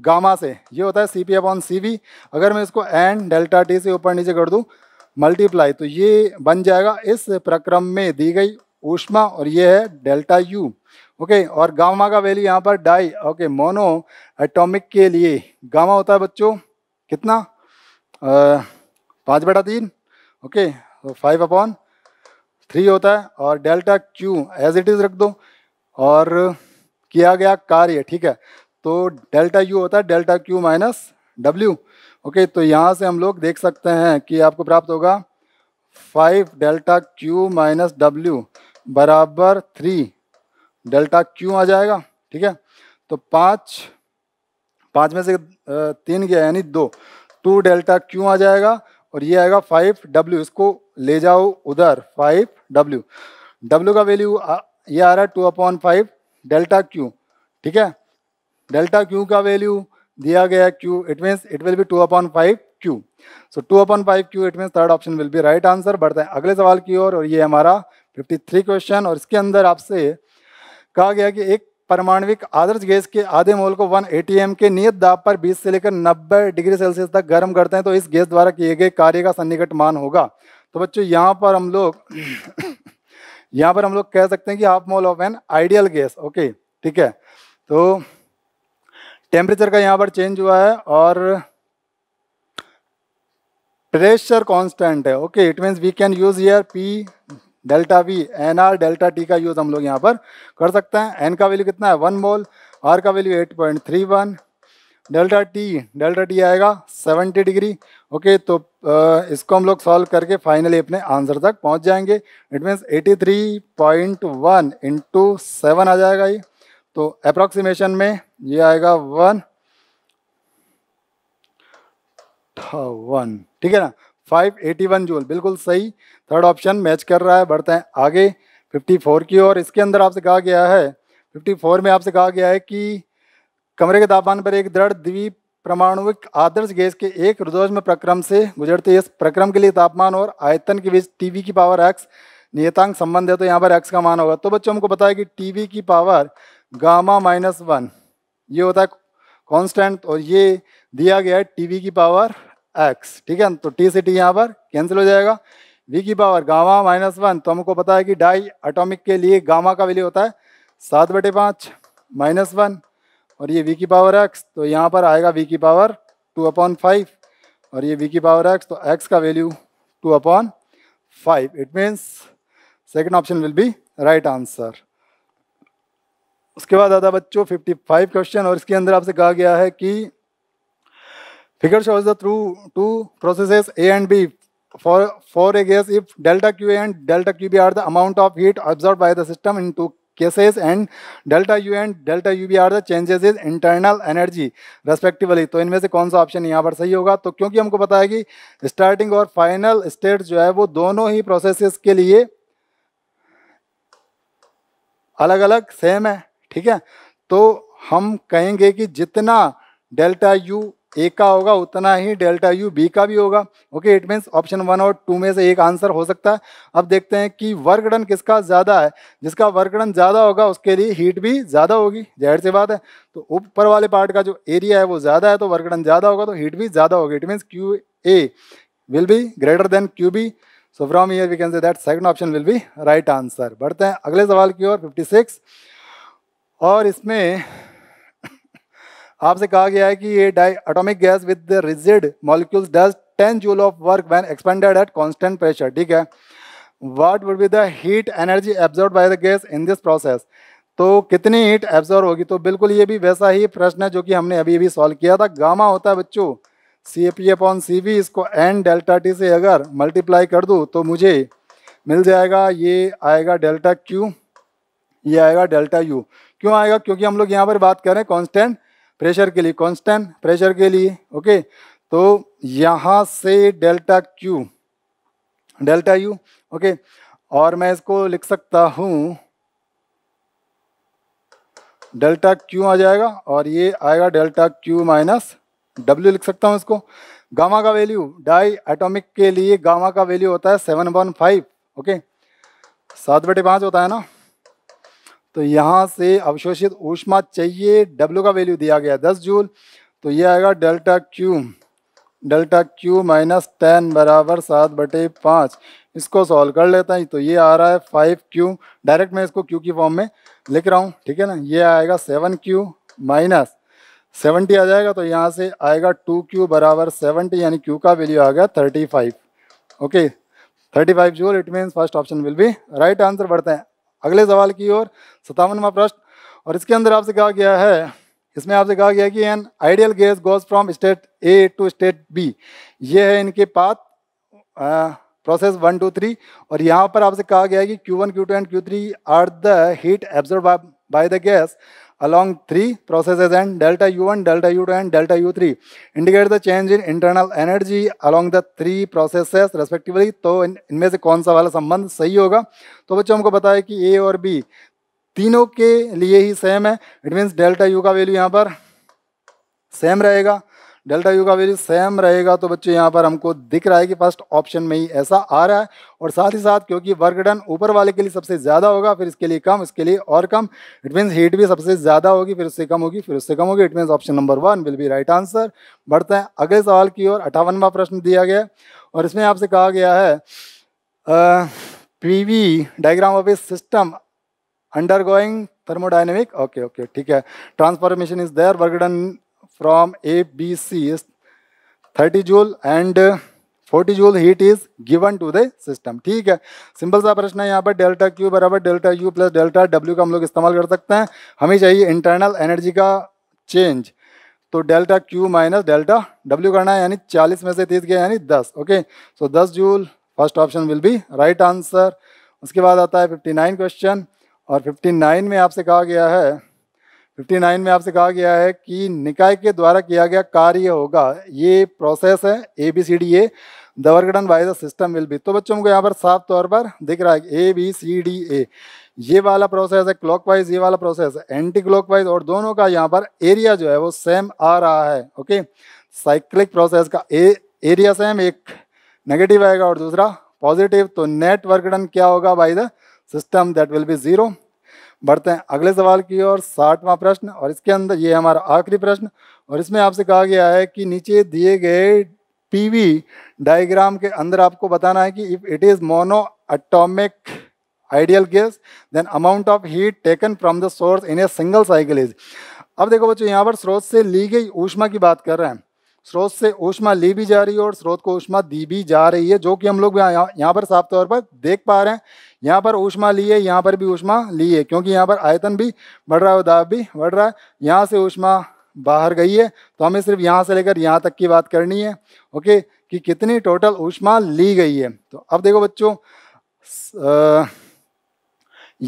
गामा से ये होता है C P upon C V अगर मैं इसको एन डेल्टा टी से ऊपर नीचे कर दूँ मल्टीप्लाई तो ये बन जाएगा इस प्रक्रम में दी गई ऊष्मा और ये है डेल्टा यू ओके और गामा का वैल्यू यहाँ पर डाई ओके मोनो एटोमिक के लिए गामा होता है बच्चों कितना पाँच बटा तीन ओके फाइव अपॉन थ्री होता है और delta Q as it is रख दो और किया गया कार्य ठीक है तो डेल्टा यू होता है delta Q minus W okay तो यहाँ से हम लोग देख सकते हैं कि आपको प्राप्त होगा five delta Q minus W बराबर थ्री डेल्टा क्यू आ जाएगा ठीक है तो पाँच पाँच में से तीन गया यानी दो टू डेल्टा क्यू आ जाएगा और ये आएगा फाइव डब्ल्यू इसको ले जाओ उधर फाइव डब्ल्यू डब्ल्यू का वैल्यू ये आ रहा है two upon five delta Q ठीक है डेल्टा क्यू का वैल्यू दिया गया Q it means it will be two upon five Q so two upon five Q it mean third option will be right answer बढ़ते हैं अगले सवाल की ओर और, और ये हमारा फिफ्टी थ्री क्वेश्चन और इसके अंदर आपसे कहा गया कि एक परमाणविक आदर्श गैस के आधे मोल को 1 एटीएम के नियत दाब पर 20 से लेकर 90 डिग्री सेल्सियस तक गर्म करते हैं तो इस गैस द्वारा किए गए कार्य का सन्निकट मान होगा तो बच्चों यहाँ पर हम लोग यहाँ पर हम लोग कह सकते हैं कि half mole of an ideal gas okay ठीक है तो टेम्परेचर का यहाँ पर चेंज हुआ है और प्रेशर कांस्टेंट है okay it means we can use यर P delta V N R delta T का यूज़ हम लोग यहाँ पर कर सकते हैं एन का वैल्यू कितना है वन मोल आर का value eight point three one delta T delta T आएगा सेवेंटी डिग्री ओके तो इसको हम लोग सॉल्व करके फाइनली अपने आंसर तक पहुँच जाएंगे it means eighty three point one into seven आ जाएगा ये तो अप्रॉक्सीमेशन में ये आएगा वन वन ठीक है ना फाइव एटी वन जूल बिल्कुल सही थर्ड ऑप्शन मैच कर रहा है बढ़ते हैं आगे फिफ्टी फोर की ओर इसके अंदर आपसे कहा गया है फिफ्टी फोर में आपसे कहा गया है कि कमरे के तापमान पर एक दृढ़ द्वीप परमाणुविक आदर्श गैस के एक रुदोज्म प्रक्रम से गुजरते इस प्रक्रम के लिए तापमान और आयतन के बीच टीवी की पावर एक्स नियतांक संबंध है तो यहाँ पर एक्स का मान होगा तो बच्चों हमको पता है कि टीवी की पावर गामा माइनस वन ये होता है कांस्टेंट और ये दिया गया है टीवी की पावर एक्स ठीक है तो टी से टी यहाँ पर कैंसिल हो जाएगा वी की पावर गामा माइनस वन तो हमको पता है कि डाई अटोमिक के लिए गामा का वैल्यू होता है सात बटे पाँच माइनस वन और ये वी की पावर एक्स तो यहाँ पर आएगा वी की पावर टू अपॉन फाइव और ये वी की पावर एक्स तो एक्स का value two upon five it means second option will be right answer उसके बाद आता बच्चों 55 क्वेश्चन और इसके अंदर आपसे कहा गया है कि Figure shows the through two processes A and B for, for a gas if delta q a and delta q b are the amount of heat absorbed by the system in two cases and delta U and delta u b are the changes in internal energy respectively. तो इनमें से कौन सा option यहाँ पर सही होगा तो क्योंकि हमको पता है starting starting final final state जो है वो दोनों ही प्रोसेसेस के लिए अलग अलग सेम है ठीक है तो हम कहेंगे कि जितना डेल्टा यू ए का होगा उतना ही डेल्टा यू बी का भी होगा okay it means option one और टू में से एक आंसर हो सकता है अब देखते हैं कि वर्क डन किसका ज़्यादा है जिसका वर्क डन ज़्यादा होगा उसके लिए हीट भी ज़्यादा होगी जहर से बात है तो ऊपर वाले पार्ट का जो एरिया है वो ज़्यादा है तो वर्क डन ज़्यादा होगा तो हीट भी ज़्यादा होगी it means Q A will be greater than Q B so from here we can say that second option will be right answer बढ़ते हैं अगले सवाल की ओर फिफ्टी और इसमें आपसे कहा गया है कि ये diatomic gas with the rigid molecules does 10 joule of work when expanded at constant pressure ठीक है what would be the heat energy absorb by the gas in this process तो कितनी हीट एब्जॉर्ब होगी तो बिल्कुल ये भी वैसा ही प्रश्न है जो कि हमने अभी अभी सॉल्व किया था गामा होता है बच्चों C A P upon C V इसको एन डेल्टा टी से अगर मल्टीप्लाई कर दूँ तो मुझे मिल जाएगा ये आएगा डेल्टा क्यू ये आएगा डेल्टा यू क्यों आएगा क्योंकि हम लोग यहाँ पर बात कर रहे हैं कॉन्स्टेंट प्रेशर के लिए कांस्टेंट प्रेशर के लिए ओके तो यहाँ से delta Q delta U okay और मैं इसको लिख सकता हूँ डेल्टा क्यू आ जाएगा और ये आएगा डेल्टा क्यू माइनस डब्ल्यू लिख सकता हूँ इसको गामा का वैल्यू डाई एटॉमिक के लिए गामा का वैल्यू होता है सेवन वन फाइव ओके सात बटे पाँच होता है ना तो यहाँ से अवशोषित ऊष्मा चाहिए डब्ल्यू का वैल्यू दिया गया दस जूल तो ये आएगा delta Q delta Q minus ten बराबर सात बटे पाँच इसको सॉल्व कर लेता है तो ये आ रहा है फाइव क्यू डायरेक्ट मैं इसको क्यू की फॉर्म में लिख रहा हूँ ठीक है ना ये आएगा सेवन क्यू माइनस सेवेंटी आ जाएगा तो यहाँ से आएगा टू क्यू बराबर सेवेंटी यानी क्यू का वैल्यू आ गया thirty five okay thirty five joule it means first option will be right answer बढ़ते हैं अगले सवाल की ओर सतावनवा प्रश्न और इसके अंदर आपसे कहा गया है इसमें आपसे कहा गया कि an ideal gas goes from state A to state B ये है इनके पात प्रोसेस वन टू थ्री और यहाँ पर आपसे कहा गया है कि Q one Q two and Q three are the heat absorb by the gas along three processes and delta U1, delta U2 and delta U3 indicate the change in internal energy along the three processes respectively to in इनमें se kaun sa wala sambandh sahi hoga to bachcho humko पता ki a aur b tino ke liye hi same hai it means delta u ka value yahan par same rahega delta U का value same रहेगा तो बच्चों यहाँ पर हमको दिख रहा है कि फर्स्ट ऑप्शन में ही ऐसा आ रहा है और साथ ही साथ क्योंकि वर्क डन ऊपर वाले के लिए सबसे ज़्यादा होगा फिर इसके लिए कम इसके लिए और कम इट मीन्स हीट भी सबसे ज़्यादा होगी फिर उससे कम होगी फिर उससे कम होगी it means option number one will be right answer बढ़ते हैं अगले सवाल की ओर अठावनवा प्रश्न दिया गया और इसमें आपसे कहा गया है V diagram of a system going thermodynamic okay okay ठीक है transformation is there work done from ABC is 30 joule and 40 joule heat is given to the system ठीक है सिंपल सा प्रश्न है यहाँ पर डेल्टा क्यू बराबर delta U plus delta W का हम लोग इस्तेमाल कर सकते हैं हमें चाहिए इंटरनल एनर्जी का चेंज तो delta Q minus delta W करना है यानी 40 में से 30 गया यानी 10 okay so 10 joule first option will be right answer उसके बाद आता है 59 क्वेश्चन और 59 में आपसे कहा गया है 59 में आपसे कहा गया है कि निकाय के द्वारा किया गया कार्य होगा ये प्रोसेस है A B C D A the work done by the system will be तो बच्चों को यहाँ पर साफ तौर पर दिख रहा है ए बी सी डी ए ये वाला प्रोसेस है क्लॉकवाइज ये वाला प्रोसेस है एंटी क्लॉकवाइज और दोनों का यहाँ पर एरिया जो है वो सेम आ रहा है ओके साइक्लिक प्रोसेस का ए एरिया सेम एक नेगेटिव आएगा और दूसरा पॉजिटिव तो नेट वर्कडन क्या होगा by the system that will be zero बढ़ते हैं अगले सवाल की ओर साठवां प्रश्न और इसके अंदर ये हमारा आखिरी प्रश्न और इसमें आपसे कहा गया है कि नीचे दिए गए पीवी डायग्राम के अंदर आपको बताना है कि if it is monoatomic ideal gas then amount of heat taken from the source in a single cycle is अब देखो बच्चों यहाँ पर स्रोत से ली गई ऊष्मा की बात कर रहे हैं स्रोत से ऊष्मा ली भी जा रही है और स्रोत को ऊष्मा दी भी जा रही है जो कि हम लोग यहाँ पर साफ तौर पर देख पा रहे हैं यहाँ पर ऊष्मा ली है यहाँ पर भी ऊष्मा ली है क्योंकि यहाँ पर आयतन भी बढ़ रहा है और दाब भी बढ़ रहा है यहाँ से ऊष्मा बाहर गई है तो हमें सिर्फ यहाँ से लेकर यहाँ तक की बात करनी है ओके कि कितनी टोटल ऊष्मा ली गई है तो अब देखो बच्चों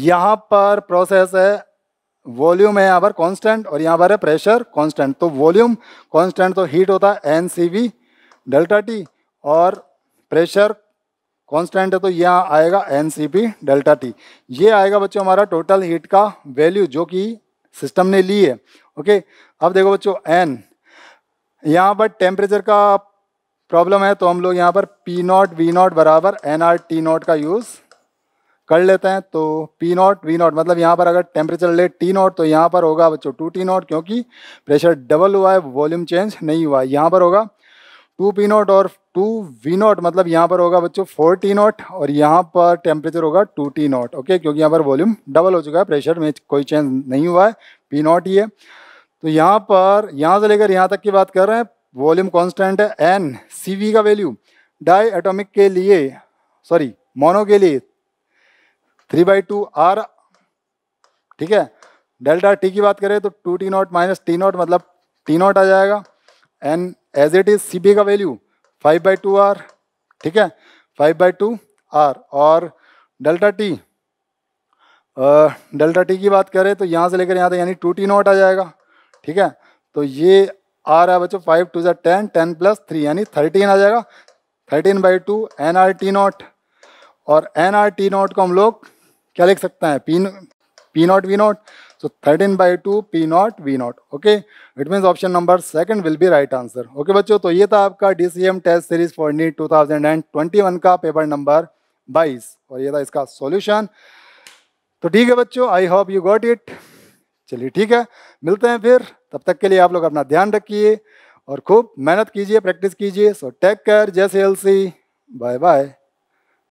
यहाँ पर प्रोसेस है वॉल्यूम है यहाँ पर कांस्टेंट और यहाँ पर है प्रेशर कांस्टेंट तो वॉल्यूम कांस्टेंट तो हीट होता है N C V delta T और प्रेशर कांस्टेंट है तो यहाँ आएगा N C P delta T ये आएगा बच्चों हमारा टोटल हीट का वैल्यू जो कि सिस्टम ने ली है ओके अब देखो बच्चों एन यहाँ पर टेम्परेचर का प्रॉब्लम है तो हम लोग यहाँ पर पी नॉट वी नॉट बराबर एन आर टी नॉट का यूज़ कर लेते हैं तो पी नॉट वी नॉट मतलब यहाँ पर अगर टेम्परेचर ले टी नॉट तो यहाँ पर होगा बच्चों टू टी नॉट क्योंकि प्रेशर डबल हुआ है वॉल्यूम चेंज नहीं हुआ है यहाँ पर होगा टू पी नॉट और टू वी नॉट मतलब यहाँ पर होगा बच्चों फोर टी नॉट और यहाँ पर टेम्परेचर होगा टू टी नॉट ओके क्योंकि यहाँ पर वॉल्यूम डबल हो चुका है प्रेशर में कोई चेंज नहीं हुआ है पी नॉट ही है तो यहाँ पर यहाँ से लेकर यहाँ तक की बात कर रहे हैं वॉल्यूम कॉन्स्टेंट है एन सी वी का वैल्यू डाई एटोमिक के लिए सॉरी मोनो के लिए थ्री बाई टू आर ठीक है डेल्टा टी की बात करें तो two T not minus T not मतलब टी नॉट आ जाएगा and as it is C का value five by two R ठीक है फाइव बाई टू आर और डेल्टा टी डेल्टा टी की बात करें तो यहाँ से लेकर यहाँ तक यानी टू टी नॉट आ जाएगा ठीक है तो ये आ रहा है बच्चों फाइव टू जै टेन टेन प्लस थ्री यानी थर्टीन आ जाएगा thirteen by two N R T not और एन आर टी नॉट को हम लोग क्या लिख सकता है P P not V not so thirteen by two P not V not okay it means option number second will be right answer okay बच्चों तो ये था आपका D C M test series for NEET to thousand and twenty one का paper number बाईस और ये था इसका सॉल्यूशन तो ठीक है बच्चों I hope you got it चलिए ठीक है मिलते हैं फिर तब तक के लिए आप लोग अपना ध्यान रखिए और खूब मेहनत कीजिए प्रैक्टिस कीजिए सो टेक केयर जय C L C bye bye